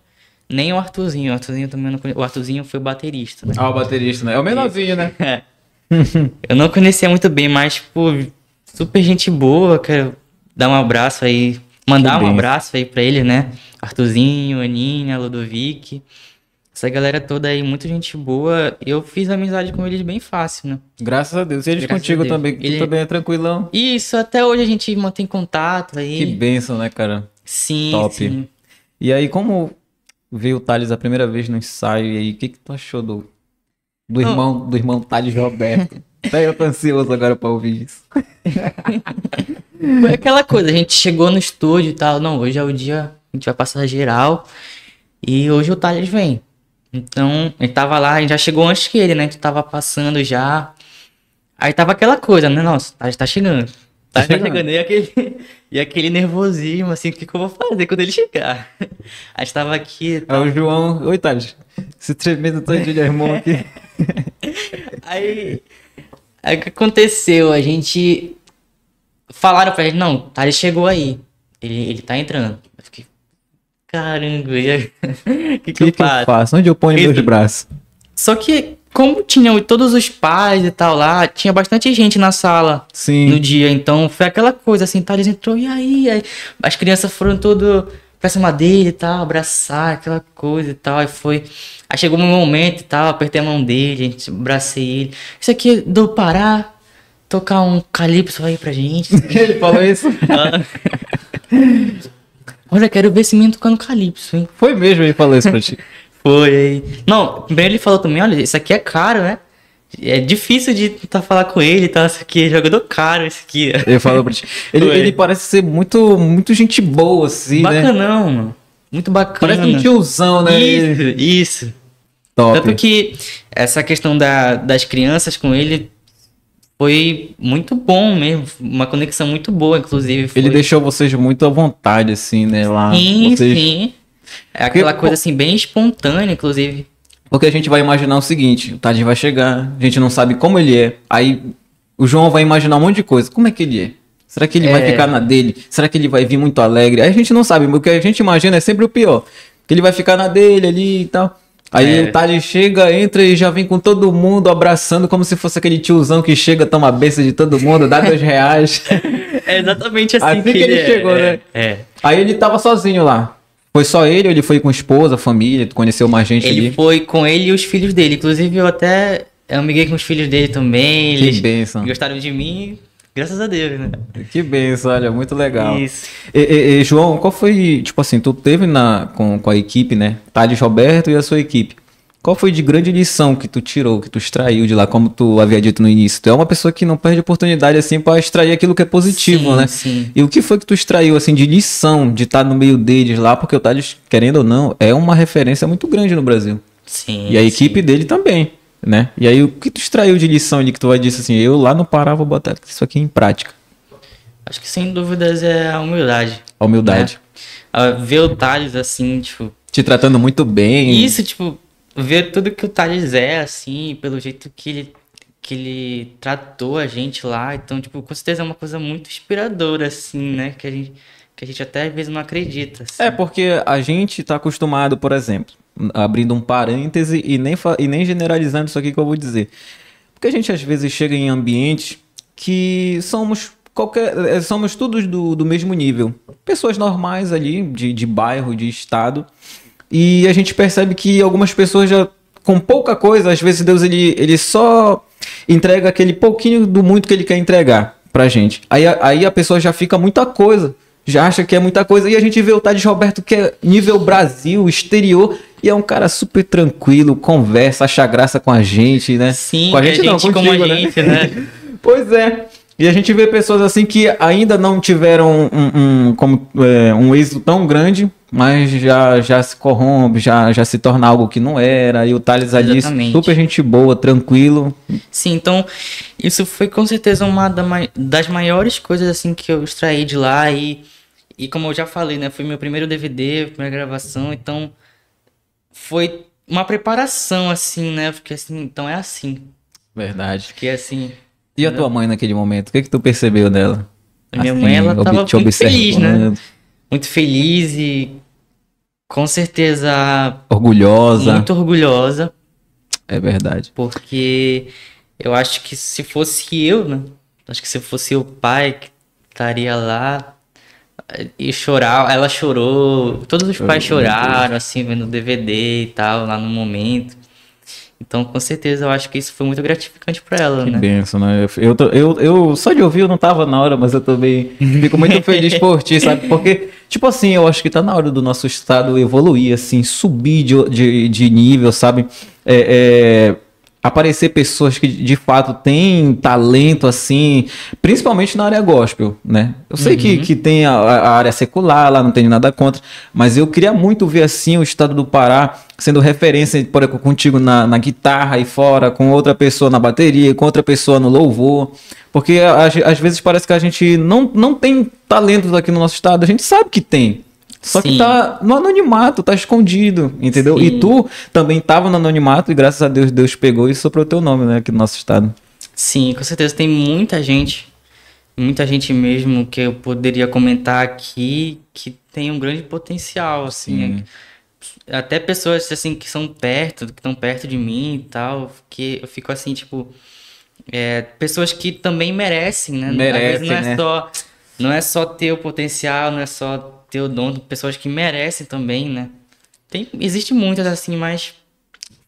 nem o Arthurzinho. O Arthurzinho também não conhecia. O Arthurzinho foi baterista, né? Ah, o baterista, né? É o menorzinho, né? é. eu não conhecia muito bem, mas, tipo, super gente boa, quero dar um abraço aí. Mandar um abraço aí pra ele, né? Arthurzinho, Aninha, Ludovic. Essa galera toda aí, muita gente boa. Eu fiz amizade com eles bem fácil, né? Graças a Deus. E eles Graças contigo também, que Ele... também é tranquilão. Isso, até hoje a gente mantém contato aí. Que benção, né, cara? Sim, Top. Sim. E aí, como veio o Thales a primeira vez no ensaio, e aí, o que que tu achou do, do, irmão, do irmão Thales Roberto? Até eu tô ansioso agora pra ouvir isso. Foi aquela coisa, a gente chegou no estúdio e tal. Não, hoje é o dia, a gente vai passar geral. E hoje o Thales vem. Então, ele tava lá, a gente já chegou antes que ele, né? A gente tava passando já. Aí tava aquela coisa, né? Nossa, a tá, tá chegando. Tá, tá chegando. chegando. E, aquele, e aquele nervosismo, assim, o que, que, eu vou fazer quando ele chegar? A gente tava aqui. Tava... É o João. Oi, Thales. Esse tremendo tanto de irmão aqui. aí. Aí o que aconteceu? A gente. Falaram pra gente, não, Thales chegou aí. Ele, ele tá entrando caramba, o que, que, que, eu, faço? faço? Onde eu ponho Esse... meus braços? Só que, como tinham todos os pais e tal lá, tinha bastante gente na sala Sim. no dia. Então foi aquela coisa assim, tá? Eles entrou, e aí? aí as crianças foram todas pra cima dele e tal, abraçar, aquela coisa e tal. E foi. Aí chegou um momento e tal, apertei a mão dele, abracei ele. Isso aqui é do Pará, tocar um calypso aí pra gente. ele falou isso? ah. Olha, quero ver esse menino tocando calypso, hein? Foi mesmo ele falou isso pra ti. Foi aí. Não, primeiro ele falou também, olha, isso aqui é caro, né? É difícil de tá falar com ele e tá? tal, isso aqui é jogador caro, esse aqui. É. Ele falou pra ti. Ele, ele, parece ser muito, muito gente boa, assim, né? Bacanão, né? mano. Muito bacana. Parece um tiozão, né? Isso, isso. Top. Tanto que essa questão da, das crianças com ele foi muito bom mesmo, uma conexão muito boa, inclusive. Foi. Ele deixou vocês muito à vontade, assim, né? Lá. Sim, vocês... sim. É aquela Porque, coisa assim, bem espontânea, inclusive. Porque a gente vai imaginar o seguinte, o Tadinho vai chegar, a gente não sabe como ele é. Aí o João vai imaginar um monte de coisa. Como é que ele é? Será que ele é... vai ficar na dele? Será que ele vai vir muito alegre? Aí a gente não sabe, o que a gente imagina é sempre o pior. Que ele vai ficar na dele ali e tal. Aí é. o Thales chega, entra e já vem com todo mundo abraçando, como se fosse aquele tiozão que chega, toma a besta de todo mundo, dá dois reais. É exatamente assim, assim que, ele, ele é, chegou, é, né? É. Aí ele tava sozinho lá. Foi só ele ou ele foi com esposa, família? Conheceu mais gente ele ali? Ele foi com ele e os filhos dele. Inclusive, eu até amiguei com os filhos dele também. Eles que bênção. gostaram de mim. Graças a Deus, né? Que benção, olha, muito legal. Isso. E, e, e, João, qual foi, tipo assim, tu teve na, com, com a equipe, né? Thales Roberto e a sua equipe. Qual foi de grande lição que tu tirou, que tu extraiu de lá, como tu havia dito no início? Tu é uma pessoa que não perde oportunidade, assim, para extrair aquilo que é positivo, sim, né? Sim. E o que foi que tu extraiu, assim, de lição de estar tá no meio deles lá? Porque o Thales, querendo ou não, é uma referência muito grande no Brasil. Sim. E a equipe sim. dele também né? E aí, o que tu extraiu de lição de que tu vai dizer assim, eu lá no Pará vou botar isso aqui em prática? Acho que sem dúvidas é a humildade. A humildade. Né? Ver o Thales assim, tipo. Te tratando muito bem. Isso, tipo, ver tudo que o Thales é, assim, pelo jeito que ele, que ele tratou a gente lá. Então, tipo, com certeza é uma coisa muito inspiradora, assim, né? Que a gente, que a gente até às vezes não acredita. Assim. É, porque a gente tá acostumado, por exemplo abrindo um parêntese e nem, e nem generalizando isso aqui que eu vou dizer. Porque a gente às vezes chega em ambientes que somos qualquer eh, somos todos do, do mesmo nível. Pessoas normais ali, de, de bairro, de estado. E a gente percebe que algumas pessoas já com pouca coisa, às vezes Deus ele, ele só entrega aquele pouquinho do muito que ele quer entregar pra gente. Aí, aí a pessoa já fica muita coisa, já acha que é muita coisa. E a gente vê o Tadis Roberto que é nível Brasil, exterior, e é um cara super tranquilo, conversa, acha graça com a gente, né? Sim, com a gente, a gente não, contigo, como a né? gente, né? pois é. E a gente vê pessoas assim que ainda não tiveram um, um, como, é, um êxito tão grande, mas já, já se corrompe, já, já se torna algo que não era. E o Thales ali, super gente boa, tranquilo. Sim, então isso foi com certeza uma das maiores coisas assim que eu extraí de lá. E, e como eu já falei, né? Foi meu primeiro DVD, minha gravação, então foi uma preparação, assim, né? Porque assim, então é assim. Verdade. Que assim. E entendeu? a tua mãe naquele momento? O que, é que tu percebeu dela? A minha assim, mãe, ela tava muito feliz, né? Muito feliz e com certeza. Orgulhosa. Muito orgulhosa. É verdade. Porque eu acho que se fosse eu, né? Acho que se fosse o pai que estaria lá, e chorar, ela chorou, todos os pais choraram, assim, vendo o DVD e tal, lá no momento. Então, com certeza, eu acho que isso foi muito gratificante para ela, que né? Benção, né? Eu, eu, eu, só de ouvir eu não tava na hora, mas eu também fico muito feliz por ti, sabe? Porque, tipo assim, eu acho que tá na hora do nosso estado evoluir, assim, subir de, de, de nível, sabe? é... é aparecer pessoas que de fato têm talento assim, principalmente na área gospel, né? Eu sei uhum. que, que tem a, a, área secular lá, não tenho nada contra, mas eu queria muito ver assim o estado do Pará sendo referência por exemplo, contigo na, na guitarra e fora, com outra pessoa na bateria, com outra pessoa no louvor, porque às, às vezes parece que a gente não, não tem talentos aqui no nosso estado, a gente sabe que tem, só Sim. que tá no anonimato, tá escondido, entendeu? Sim. E tu também tava no anonimato e graças a Deus Deus pegou e soprou teu nome, né, aqui no nosso estado. Sim, com certeza tem muita gente, muita gente mesmo que eu poderia comentar aqui que tem um grande potencial, assim. É, até pessoas assim que são perto, que estão perto de mim e tal, que eu fico assim, tipo, é, pessoas que também merecem, né? Merecem, não é né? só não é só ter o potencial, não é só ter o dom, pessoas que merecem também, né? Tem, existe muitas assim, mas.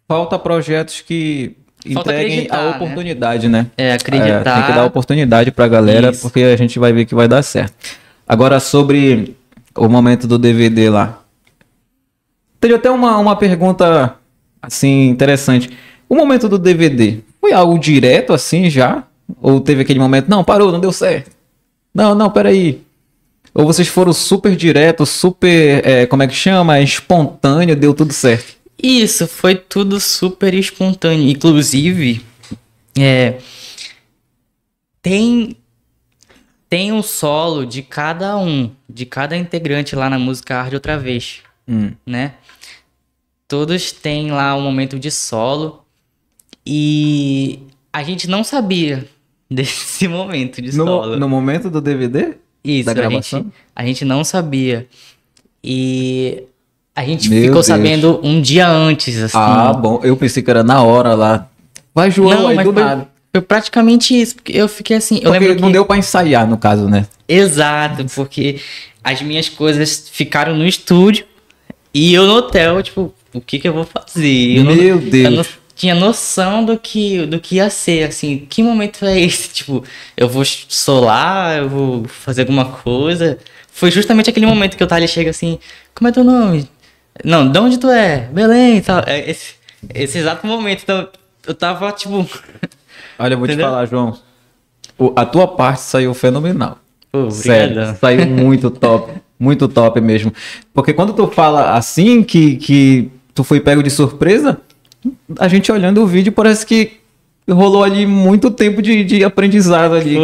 Falta projetos que entreguem a né? oportunidade, né? né? É, acreditar. É, tem que dar oportunidade pra galera, Isso. porque a gente vai ver que vai dar certo. Agora, sobre o momento do DVD lá. Teria até uma, uma pergunta, assim, interessante. O momento do DVD foi algo direto, assim, já? Ou teve aquele momento, não, parou, não deu certo? Não, não, peraí. Ou vocês foram super direto, super. É, como é que chama? Espontâneo, deu tudo certo. Isso, foi tudo super espontâneo. Inclusive, é, tem, tem um solo de cada um, de cada integrante lá na música Hard Outra Vez, hum. né? Todos têm lá um momento de solo e a gente não sabia desse momento de escola. No, no momento do DVD? Isso, da gravação? A gente, a gente não sabia. E a gente Meu ficou Deus. sabendo um dia antes, assim. Ah, bom. Eu pensei que era na hora lá. Vai, João, não, aí nada. Foi praticamente isso, porque eu fiquei assim. Eu porque lembro que... não deu para ensaiar, no caso, né? Exato, porque as minhas coisas ficaram no estúdio e eu no hotel, tipo, o que que eu vou fazer? Eu Meu não, Deus! Eu não, tinha noção do que, do que ia ser, assim, que momento é esse? Tipo, eu vou solar, eu vou fazer alguma coisa. Foi justamente aquele momento que o Thalia chega assim, como é teu nome? Não, de onde tu é? Belém, tal. É, esse, esse exato momento, então, eu tava, tipo... Olha, eu vou Entendeu? te falar, João, a tua parte saiu fenomenal. Pô, Sério, saiu muito top, muito top mesmo. Porque quando tu fala assim que, que tu foi pego de surpresa, a gente olhando o vídeo parece que rolou ali muito tempo de, de aprendizado ali.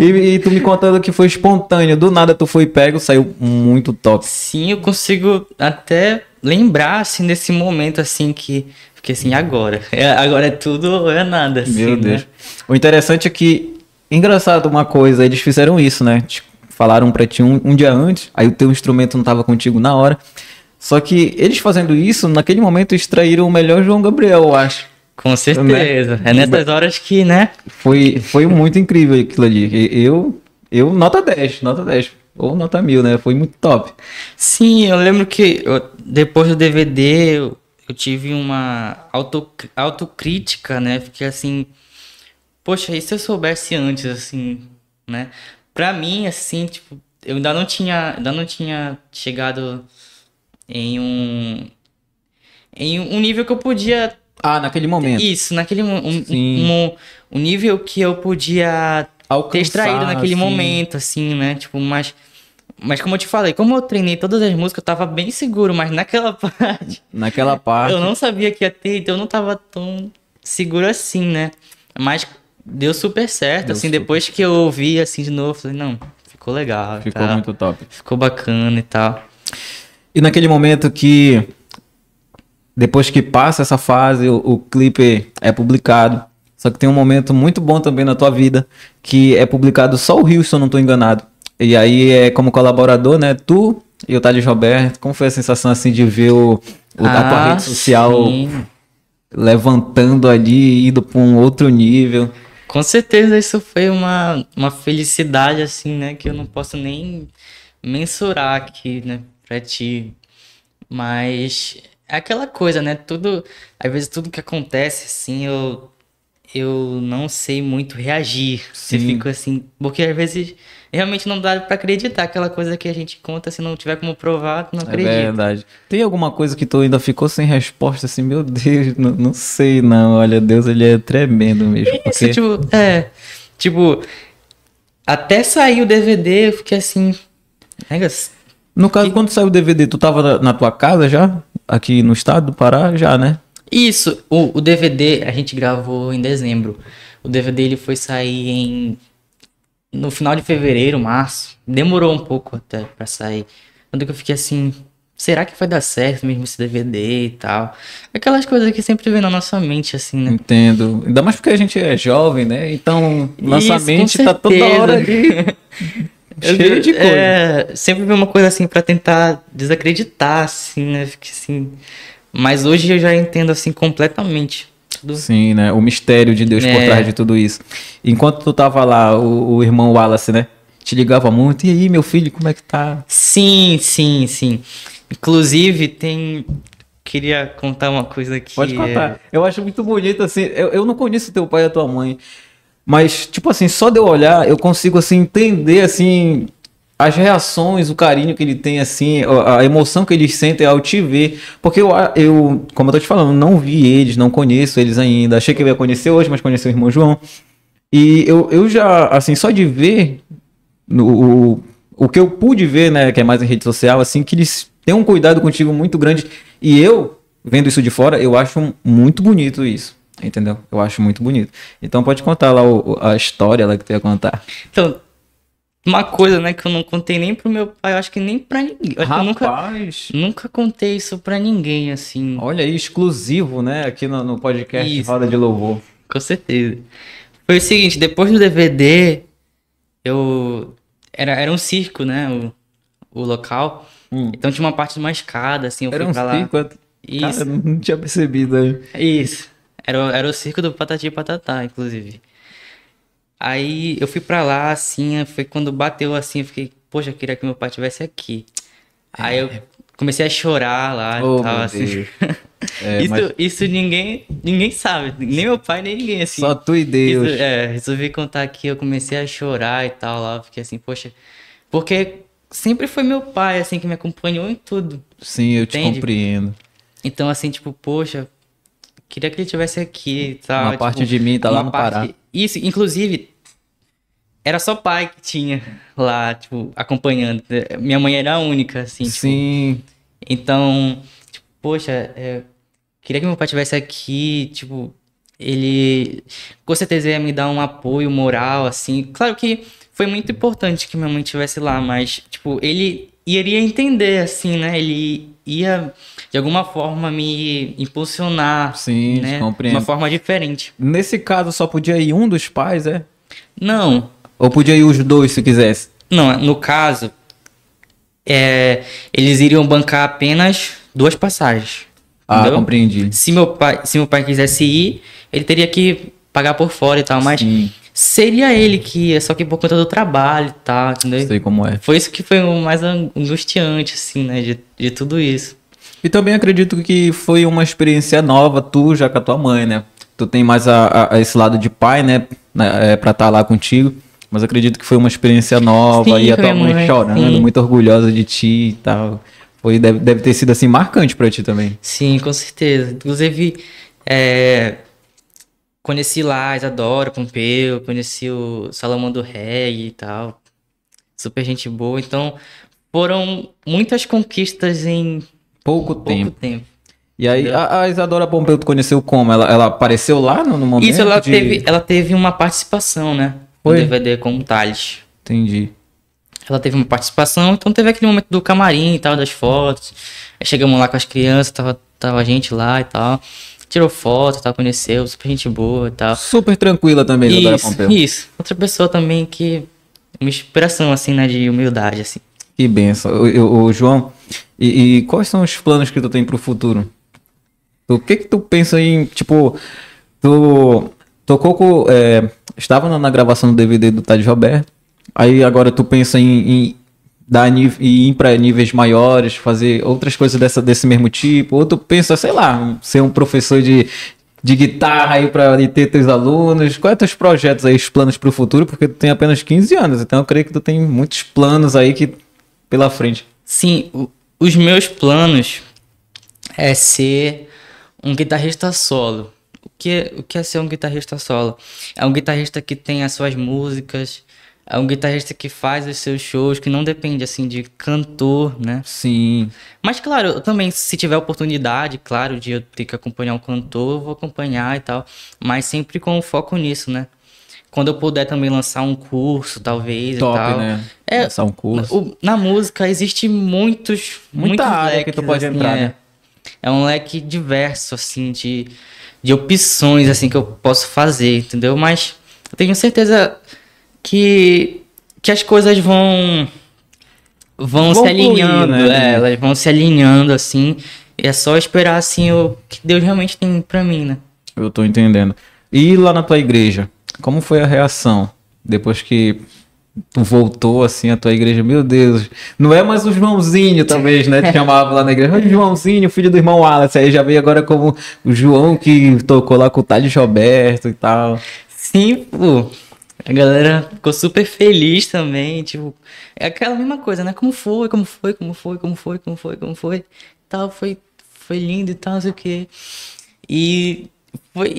E, e, tu me contando que foi espontâneo, do nada tu foi pego, saiu muito top. Sim, eu consigo até lembrar, assim, desse momento, assim, que... Fiquei assim, agora. É, agora é tudo ou é nada, assim, Meu né? Deus. Né? O interessante é que... Engraçado uma coisa, eles fizeram isso, né? Tipo, falaram pra ti um, um dia antes, aí o teu instrumento não tava contigo na hora. Só que eles fazendo isso, naquele momento, extraíram o melhor João Gabriel, eu acho. Com certeza. Né? É nessas horas que, né? Foi, foi muito incrível aquilo ali. Eu, eu, nota 10, nota 10. Ou nota mil, né? Foi muito top. Sim, eu lembro que eu, depois do DVD eu, eu tive uma auto, autocrítica, né? Fiquei assim, poxa, e se eu soubesse antes, assim, né? Pra mim, assim, tipo, eu ainda não tinha, ainda não tinha chegado em um em um nível que eu podia ah naquele momento isso naquele um, um, um, nível que eu podia Alcançar, ter extraído naquele assim. momento assim né tipo mas mas como eu te falei como eu treinei todas as músicas eu tava bem seguro mas naquela parte naquela parte eu não sabia que ia ter então eu não tava tão seguro assim né mas deu super certo deu assim super. depois que eu ouvi assim de novo falei não ficou legal ficou tá, muito top ficou bacana e tal e naquele momento que depois que passa essa fase, o, o, clipe é publicado. Só que tem um momento muito bom também na tua vida, que é publicado só o Rio, se eu não estou enganado. E aí é como colaborador, né? Tu e o Tadeu Roberto, como foi a sensação assim de ver o, o ah, a tua ah, rede social sim. levantando ali, indo para um outro nível? Com certeza isso foi uma, uma felicidade, assim, né? Que eu não posso nem mensurar aqui, né? para ti. Mas é aquela coisa, né? Tudo, às vezes tudo que acontece assim, eu eu não sei muito reagir. Sim. Eu fico assim, porque às vezes realmente não dá para acreditar aquela coisa que a gente conta, se não tiver como provar, não acredita. É verdade. Tem alguma coisa que tu ainda ficou sem resposta, assim, meu Deus, não, não sei não, olha, Deus, ele é tremendo mesmo. Isso, porque... tipo, é, tipo, até sair o DVD, eu fiquei assim, no caso, e... quando saiu o DVD, tu tava na, na tua casa já? Aqui no estado do Pará, já, né? Isso, o, o DVD a gente gravou em dezembro. O DVD ele foi sair em no final de fevereiro, março. Demorou um pouco até para sair. Quando eu fiquei assim, será que vai dar certo mesmo esse DVD e tal? Aquelas coisas que sempre vem na nossa mente, assim, né? Entendo. Ainda mais porque a gente é jovem, né? Então, nossa Isso, tá toda hora Cheio de coisa. É, sempre vi uma coisa assim para tentar desacreditar, assim, né? que assim. Mas hoje eu já entendo assim completamente. Tudo. Sim, né? O mistério de Deus é. por trás de tudo isso. Enquanto tu tava lá, o, o irmão Wallace, né? Te ligava muito. E aí, meu filho, como é que tá? Sim, sim, sim. Inclusive, tem queria contar uma coisa que. Pode contar. É... Eu acho muito bonito, assim. Eu, eu não conheço teu pai e a tua mãe. Mas, tipo assim, só de eu olhar, eu consigo, assim, entender, assim, as reações, o carinho que ele tem, assim, a emoção que eles sentem ao te ver. Porque eu, eu como eu tô te falando, não vi eles, não conheço eles ainda. Achei que eu ia conhecer hoje, mas conheci o irmão João. E eu, eu já, assim, só de ver o, o que eu pude ver, né, que é mais em rede social, assim, que eles têm um cuidado contigo muito grande. E eu, vendo isso de fora, eu acho muito bonito isso. Entendeu? Eu acho muito bonito. Então pode contar lá o, a história lá que tu ia contar. Então, uma coisa, né, que eu não contei nem pro meu pai, eu acho que nem pra ninguém. Eu Rapaz! nunca, nunca contei isso pra ninguém, assim. Olha aí, exclusivo, né, aqui no, no podcast isso. Roda de Louvor. Com certeza. Foi o seguinte, depois do DVD, eu... Era, era um circo, né, o, o local. Hum. Então tinha uma parte de uma escada, assim, eu era fui um pra lá. Circo? Cara, não tinha percebido. Isso. Era, era o circo do Patati e Patatá, inclusive. Aí eu fui pra lá, assim, foi quando bateu assim, eu fiquei, poxa, eu queria que meu pai estivesse aqui. É. Aí eu comecei a chorar lá oh, e tal, assim. É, isso, mas... isso ninguém, ninguém sabe, nem meu pai, nem ninguém, assim. Só tu e Deus. Isso, é, resolvi contar aqui, eu comecei a chorar e tal, lá, fiquei assim, poxa, porque sempre foi meu pai, assim, que me acompanhou em tudo. Sim, eu entende? te compreendo. Então, assim, tipo, poxa, queria que ele tivesse aqui tá? Uma tipo, parte de mim tá lá no Pará. Isso, inclusive, era só pai que tinha lá, tipo, acompanhando. Minha mãe era a única, assim. Tipo. Sim. Tipo, então, tipo, poxa, é, queria que meu pai tivesse aqui, tipo, ele com certeza ia me dar um apoio moral, assim. Claro que foi muito importante que minha mãe estivesse lá, mas, tipo, ele iria entender, assim, né? Ele ia, de alguma forma, me impulsionar. Sim, né? compreendo. De uma forma diferente. Nesse caso, só podia ir um dos pais, é? Não. Ou podia ir os dois, se quisesse? Não, no caso, é, eles iriam bancar apenas duas passagens. Ah, entendeu? compreendi. Se meu, pai, se meu pai quisesse ir, ele teria que pagar por fora e tal, mas... Sim seria ele que ia, só que por conta do trabalho, tá? Entendeu? Sei como é. Foi isso que foi o mais angustiante, assim, né? De, de tudo isso. E também acredito que foi uma experiência nova, tu já com a tua mãe, né? Tu tem mais a, a esse lado de pai, né? É, pra estar tá lá contigo. Mas acredito que foi uma experiência nova sim, e a tua mãe, mãe chorando, sim. muito orgulhosa de ti e tal. Foi, deve, deve ter sido assim marcante para ti também. Sim, com certeza. Inclusive, é, Conheci lá a Isadora Pompeu, conheci o Salomão do Reg e tal. Super gente boa. Então, foram muitas conquistas em pouco, pouco tempo. tempo. E aí, a, a, Isadora Pompeu, tu conheceu como? Ela, ela apareceu lá no, no momento? Isso, ela, de... teve, ela teve uma participação, né? Foi? No DVD com o Thales. Entendi. Ela teve uma participação, então teve aquele momento do camarim e tal, das fotos. Aí chegamos lá com as crianças, tava, tava a gente lá e tal tirou foto, tal, tá, conheceu, super gente boa e tal. Super tranquila também, isso, Isadora Pompeu. Isso. Outra pessoa também que. Uma inspiração, assim, né? De humildade, assim. Que benção. Ô, João, e, e, quais são os planos que tu tem pro futuro? O que que tu pensa em, tipo, tu tocou com, é, estava na, na, gravação do DVD do Tadeu Roberto, aí agora tu pensa em, em dar e ir para níveis maiores, fazer outras coisas dessa, desse mesmo tipo. Ou tu pensa, sei lá, ser um professor de, de guitarra aí para ter teus alunos? Quais é teus projetos aí, os planos para o futuro? Porque tu tem apenas 15 anos, então eu creio que tu tem muitos planos aí que pela frente. Sim, o, os meus planos é ser um guitarrista solo. O que, é, o que é ser um guitarrista solo? É um guitarrista que tem as suas músicas, é um guitarrista que faz os seus shows, que não depende, assim, de cantor, né? Sim. Mas, claro, eu também, se tiver oportunidade, claro, de eu ter que acompanhar um cantor, eu vou acompanhar e tal. Mas sempre com foco nisso, né? Quando eu puder também lançar um curso, talvez Top, e tal. Né? É, lançar um curso. O, na música existe muitos, Muita muitos área leques, que tu pode assim, entrar, é, né? É um leque diverso, assim, de, de opções, assim, que eu posso fazer, entendeu? Mas eu tenho certeza que, que as coisas vão vão, vão se alinhando, né? é, elas vão se alinhando assim. é só esperar assim o que Deus realmente tem para mim, né? Eu tô entendendo. E lá na tua igreja, como foi a reação depois que tu voltou assim a tua igreja? Meu Deus, não é mais o Joãozinho, talvez, né? Te chamava lá na igreja, o Joãozinho, filho do irmão Wallace. Aí já veio agora como o João que tocou lá com o Thales Roberto e tal. Sim, pô. A galera ficou super feliz também, tipo, é aquela mesma coisa, né? Como foi, como foi, como foi, como foi, como foi, como foi, tal, foi, foi lindo e tal, não sei o quê. E foi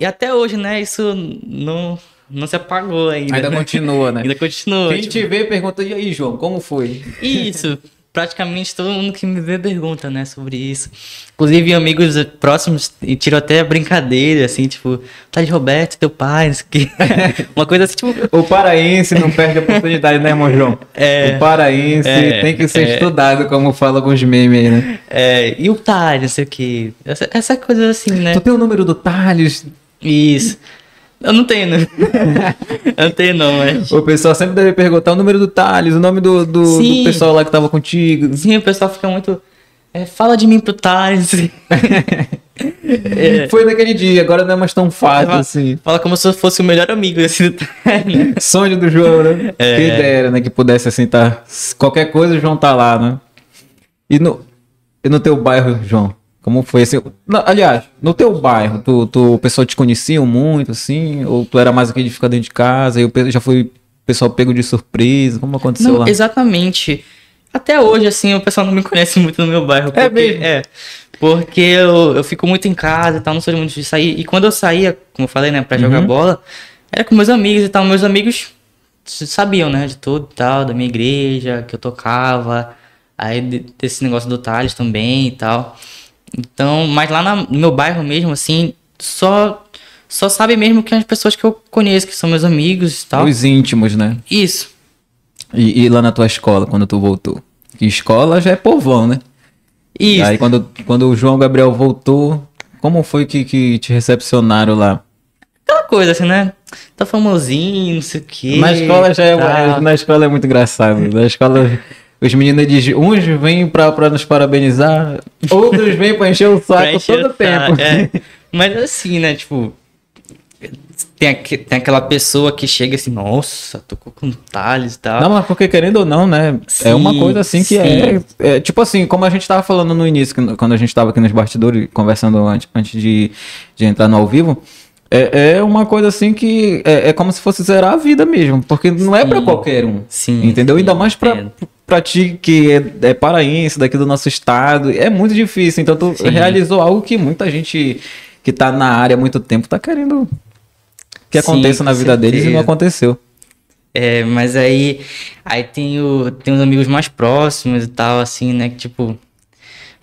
e até hoje, né, isso não não se apagou ainda. Ainda né? continua, né? Ainda continua. Quem tipo... te vê pergunta, e aí, João, como foi? Isso praticamente todo mundo que me vê pergunta, né, sobre isso. Inclusive, amigos próximos tiram até brincadeira, assim, tipo, tá de Roberto, teu pai, isso aqui. Uma coisa assim, tipo. O paraense não perde a oportunidade, né, irmão João? É, o paraense é, tem que ser é, estudado, como fala alguns memes aí, né? É, e o Thales, não sei o que. Essa, essa coisa assim, né? Tu tem o número do Thales? Isso. Eu não tenho, né? eu não tenho, não, mas. É. O pessoal sempre deve perguntar o número do Thales, o nome do, do, do pessoal lá que tava contigo. Sim, o pessoal fica muito. É, fala de mim pro Thales. É. Foi naquele dia, agora não é mais tão fácil fala, assim. Fala como se eu fosse o melhor amigo desse do Sonho do João, né? É. Que ideia, né? Que pudesse assim, tá. Qualquer coisa, o João tá lá, né? E no, e no teu bairro, João? Como foi assim? Aliás, no teu bairro, tu, tu, o pessoal te conhecia muito, assim? Ou tu era mais aquele de ficar dentro de casa? E já foi o pessoal pego de surpresa? Como aconteceu não, lá? Exatamente. Até hoje, assim, o pessoal não me conhece muito no meu bairro. É porque, é mesmo? É. Porque eu, eu fico muito em casa e tal, não sou muito de sair. E quando eu saía, como eu falei, né, pra jogar uhum. bola, era com meus amigos e tal. Meus amigos sabiam, né, de tudo e tal, da minha igreja, que eu tocava. Aí desse negócio do Thales também e tal. Então, mas lá na, no meu bairro mesmo, assim, só só sabe mesmo que é as pessoas que eu conheço, que são meus amigos e tal. Os íntimos, né? Isso. E, e lá na tua escola, quando tu voltou? Que escola já é povão, né? Isso. E aí quando, quando o João Gabriel voltou, como foi que, que te recepcionaram lá? Aquela coisa assim, né? Tá famosinho, não sei o quê. Na escola já é. Tá. Na escola é muito engraçado. Na escola. Os meninos dizem, uns vêm pra, nos parabenizar, outros vêm pra encher o saco encher todo o tempo. É. Mas assim, né, tipo. Tem, aqu tem aquela pessoa que chega assim, nossa, tocou com Thales e tal. Não, mas porque querendo ou não, né? Sim, é uma coisa assim que é, é, Tipo assim, como a gente tava falando no início, quando a gente tava aqui nos bastidores, conversando antes, antes de, de entrar no ao vivo. É, é, uma coisa assim que é, é, como se fosse zerar a vida mesmo, porque não é sim, é para qualquer um. Sim. Entendeu? Sim, Ainda mais para pra ti que é, é paraense, daqui do nosso estado, é muito difícil. Então tu Sim. realizou algo que muita gente que tá na área há muito tempo tá querendo que Sim, aconteça na vida certeza. deles e não aconteceu. É, mas aí, aí tem, o, tem os amigos mais próximos e tal, assim, né? Que tipo,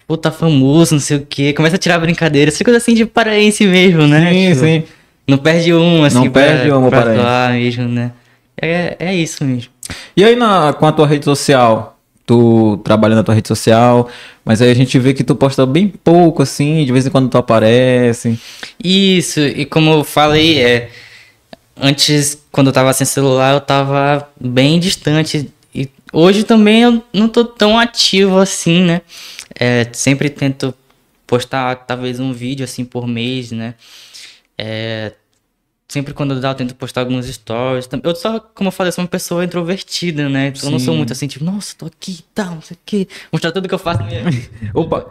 pô, tá famoso, não sei o quê. Começa a tirar brincadeira, essas coisas assim de paraense mesmo, né? Sim, tipo, sim. Não perde um, assim, não pra, perde um, pra paraense. mesmo, né? É, é isso mesmo. E aí na, com a tua rede social? Tu trabalha na tua rede social, mas aí a gente vê que tu posta bem pouco, assim, de vez em quando tu aparece. Isso, e como eu falei, é. Antes, quando eu tava sem celular, eu tava bem distante. E hoje também eu não tô tão ativo assim, né? É, sempre tento postar talvez um vídeo assim por mês, né? É, sempre quando dá, eu tento postar alguns stories. Eu só, como eu falei, sou uma pessoa introvertida, né? Então eu não sou muito assim, tipo, nossa, tô aqui e tá, tal, não sei o quê. Mostrar tudo que eu faço. Minha... Opa!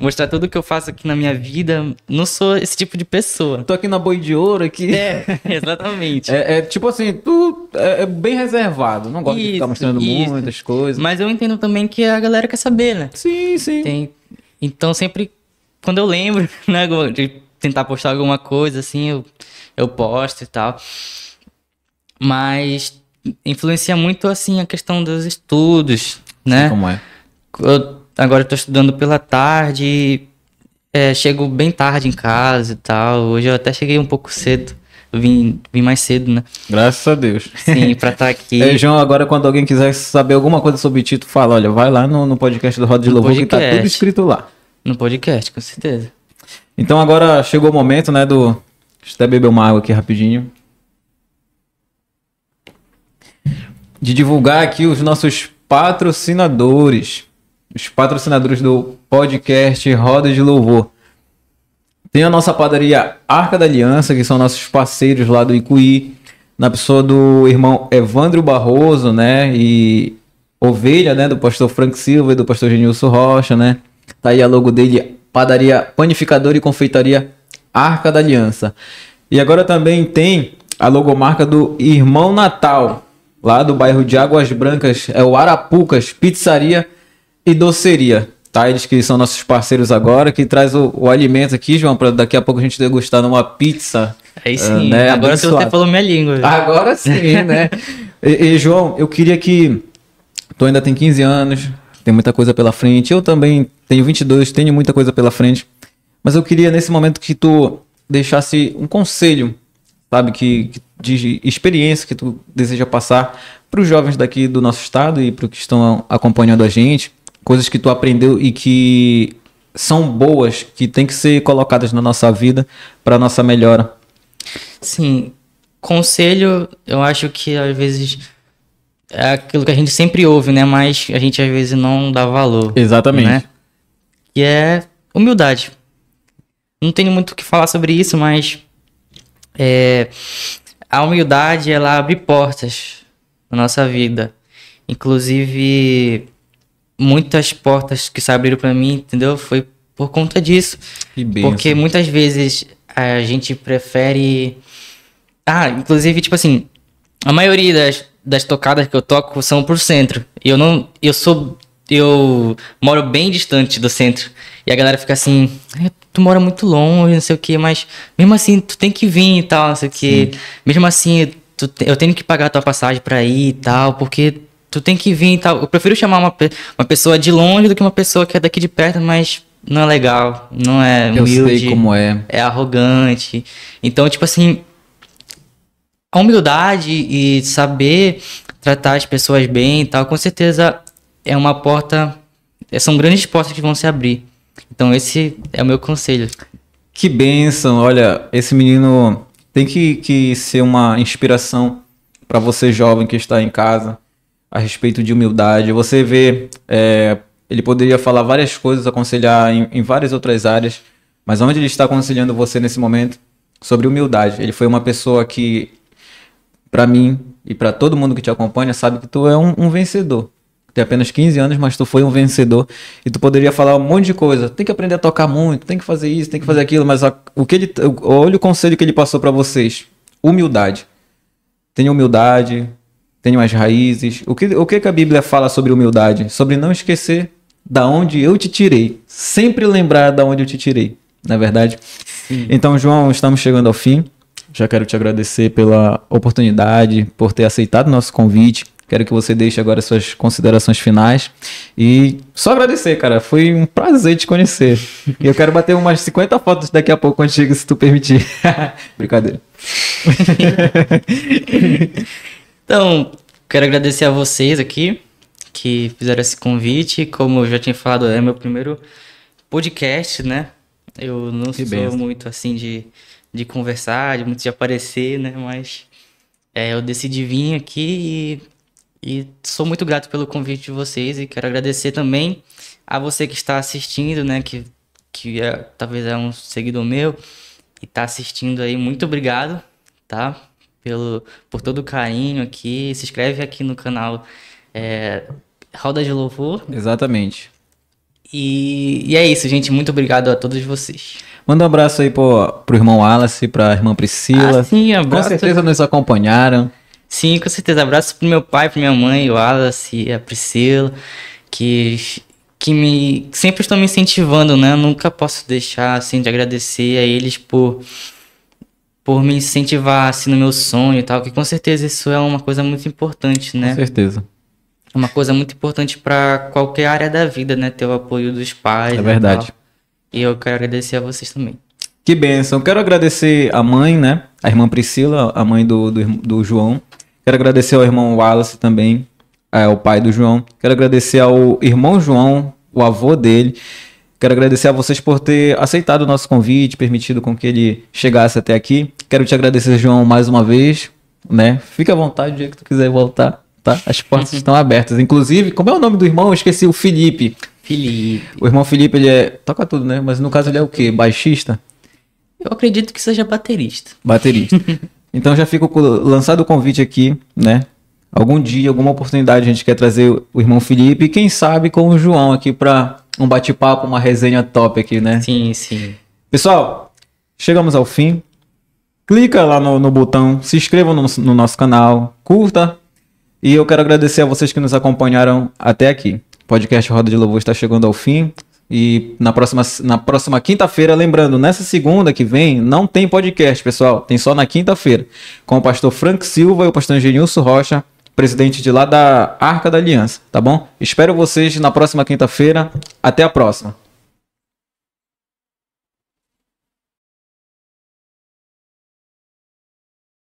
Mostrar tudo que eu faço aqui na minha vida. Não sou esse tipo de pessoa. Tô aqui na boi de ouro aqui. É, exatamente. é, é, tipo assim, tu é, é bem reservado. Não gosta isso, de ficar mostrando isso. muitas coisas. Mas eu entendo também que a galera quer saber, né? Sim, sim. Tem... Então sempre, quando eu lembro, né, de tentar postar alguma coisa, assim, eu eu posto e tal. Mas influencia muito, assim, a questão dos estudos, né? Sim, como é. Eu, agora eu tô estudando pela tarde, é, chego bem tarde em casa e tal. Hoje eu até cheguei um pouco cedo. Vim, vim mais cedo, né? Graças a Deus. Sim, pra estar tá aqui. é, João, agora quando alguém quiser saber alguma coisa sobre Tito, fala, olha, vai lá no, no podcast do Roda de Louvor que tá tudo escrito lá. No podcast, com certeza. Então agora chegou o momento, né, do Deixa eu até beber uma água aqui rapidinho. De divulgar aqui os nossos patrocinadores. Os patrocinadores do podcast Roda de Louvor. Tem a nossa padaria Arca da Aliança, que são nossos parceiros lá do Icuí. Na pessoa do irmão Evandro Barroso, né? E Ovelha, né? Do pastor Frank Silva e do pastor Genilson Rocha, né? Tá aí a logo dele, padaria Panificador e Confeitaria Arca da Aliança. E agora também tem a logomarca do Irmão Natal, lá do bairro de Águas Brancas, é o Arapucas, Pizzaria e Doceria. Tá, eles que são nossos parceiros agora, que traz o, o alimento aqui, João, para daqui a pouco a gente degustar numa pizza. Aí é, sim, né, agora abençoada. você até falou minha língua. Agora sim, né? E, e, João, eu queria que. Tu ainda tem 15 anos, tem muita coisa pela frente. Eu também tenho 22, tenho muita coisa pela frente. Mas eu queria, nesse momento, que tu deixasse um conselho, sabe, que, que de experiência que tu deseja passar para os jovens daqui do nosso estado e para que estão acompanhando a gente, coisas que tu aprendeu e que são boas, que tem que ser colocadas na nossa vida para nossa melhora. Sim, conselho, eu acho que às vezes é aquilo que a gente sempre ouve, né? Mas a gente às vezes não dá valor. Exatamente. Né? Que é humildade não tenho muito o que falar sobre isso, mas é, a humildade ela abre portas na nossa vida. Inclusive, muitas portas que se abriram para mim, entendeu? Foi por conta disso. Porque muitas vezes a gente prefere. Ah, inclusive, tipo assim, a maioria das, das tocadas que eu toco são pro centro. E eu não. Eu sou eu moro bem distante do centro. E a galera fica assim, é, tu mora muito longe, não sei o que, mas mesmo assim, tu tem que vir e tal, não sei o que. Mesmo assim, tu, eu tenho que pagar a tua passagem pra ir e tal, porque tu tem que vir e tal. Eu prefiro chamar uma, uma pessoa de longe do que uma pessoa que é daqui de perto, mas não é legal, não é humilde. Eu sei como é. É arrogante. Então, tipo assim, a humildade e saber tratar as pessoas bem e tal, com certeza é uma porta. É, são grandes portas que vão se abrir. Então, esse é o meu conselho. Que bênção! Olha, esse menino tem que, que ser uma inspiração para você, jovem que está em casa, a respeito de humildade. Você vê, é, ele poderia falar várias coisas, aconselhar em, em várias outras áreas, mas onde ele está aconselhando você nesse momento? Sobre humildade. Ele foi uma pessoa que, para mim e para todo mundo que te acompanha, sabe que tu é um, um vencedor tem apenas 15 anos, mas tu foi um vencedor e tu poderia falar um monte de coisa. Tem que aprender a tocar muito, tem que fazer isso, tem que fazer aquilo, mas a, o que ele, olha o conselho que ele passou para vocês: humildade. Tenha humildade, tenha as raízes. O que, o que, que a Bíblia fala sobre humildade? Sobre não esquecer da onde eu te tirei. Sempre lembrar da onde eu te tirei, na é verdade. Sim. Então, João, estamos chegando ao fim. Já quero te agradecer pela oportunidade, por ter aceitado o nosso convite, Quero que você deixe agora suas considerações finais. E só agradecer, cara. Foi um prazer te conhecer. E eu quero bater umas 50 fotos daqui a pouco contigo, se tu permitir. Brincadeira. então, quero agradecer a vocês aqui que fizeram esse convite. Como eu já tinha falado, é meu primeiro podcast, né? Eu não que sou muito assim de, de conversar, de muito de aparecer, né? Mas é, eu decidi vir aqui e e sou muito grato pelo convite de vocês e quero agradecer também a você que está assistindo, né? Que, que é, talvez é um seguidor meu e está assistindo aí. Muito obrigado, tá? Pelo, por todo o carinho aqui. Se inscreve aqui no canal é, Roda de Louvor. Exatamente. E, e, é isso, gente. Muito obrigado a todos vocês. Manda um abraço aí pro, pro irmão Wallace, pra irmã Priscila. Ah, sim, abraço. Com certeza nos acompanharam. Sim, com certeza. Abraço pro meu pai, pra minha mãe, o Wallace, a Priscila, que, que me sempre estão me incentivando, né? Eu nunca posso deixar assim de agradecer a eles por por me incentivar assim no meu sonho e tal, que com certeza isso é uma coisa muito importante, né? Com certeza. É uma coisa muito importante para qualquer área da vida, né? Ter o apoio dos pais. É verdade. Tal. E eu quero agradecer a vocês também. Que bênção. Quero agradecer a mãe, né? A irmã Priscila, a mãe do, do, do João, Quero agradecer ao irmão Wallace também, é, o pai do João. Quero agradecer ao irmão João, o avô dele. Quero agradecer a vocês por ter aceitado o nosso convite, permitido com que ele chegasse até aqui. Quero te agradecer, João, mais uma vez, né? Fica à vontade o dia que tu quiser voltar, tá? As portas estão abertas. Inclusive, como é o nome do irmão? Eu esqueci, o Felipe. Felipe. O irmão Felipe, ele é... Toca tudo, né? Mas no caso ele é o quê? Baixista? Eu acredito que seja baterista. Baterista. Então já fico lançado o convite aqui, né? Algum dia, alguma oportunidade, a gente quer trazer o irmão Felipe e quem sabe com o João aqui para um bate-papo, uma resenha top aqui, né? Sim, sim. Pessoal, chegamos ao fim. Clica lá no, no botão, se inscreva no, no nosso canal, curta. E eu quero agradecer a vocês que nos acompanharam até aqui. O podcast Roda de Louvor está chegando ao fim. E na próxima, na próxima quinta-feira, lembrando, nessa segunda que vem não tem podcast, pessoal. Tem só na quinta-feira. Com o pastor Frank Silva e o pastor Genilson Rocha, presidente de lá da Arca da Aliança, tá bom? Espero vocês na próxima quinta-feira. Até a próxima.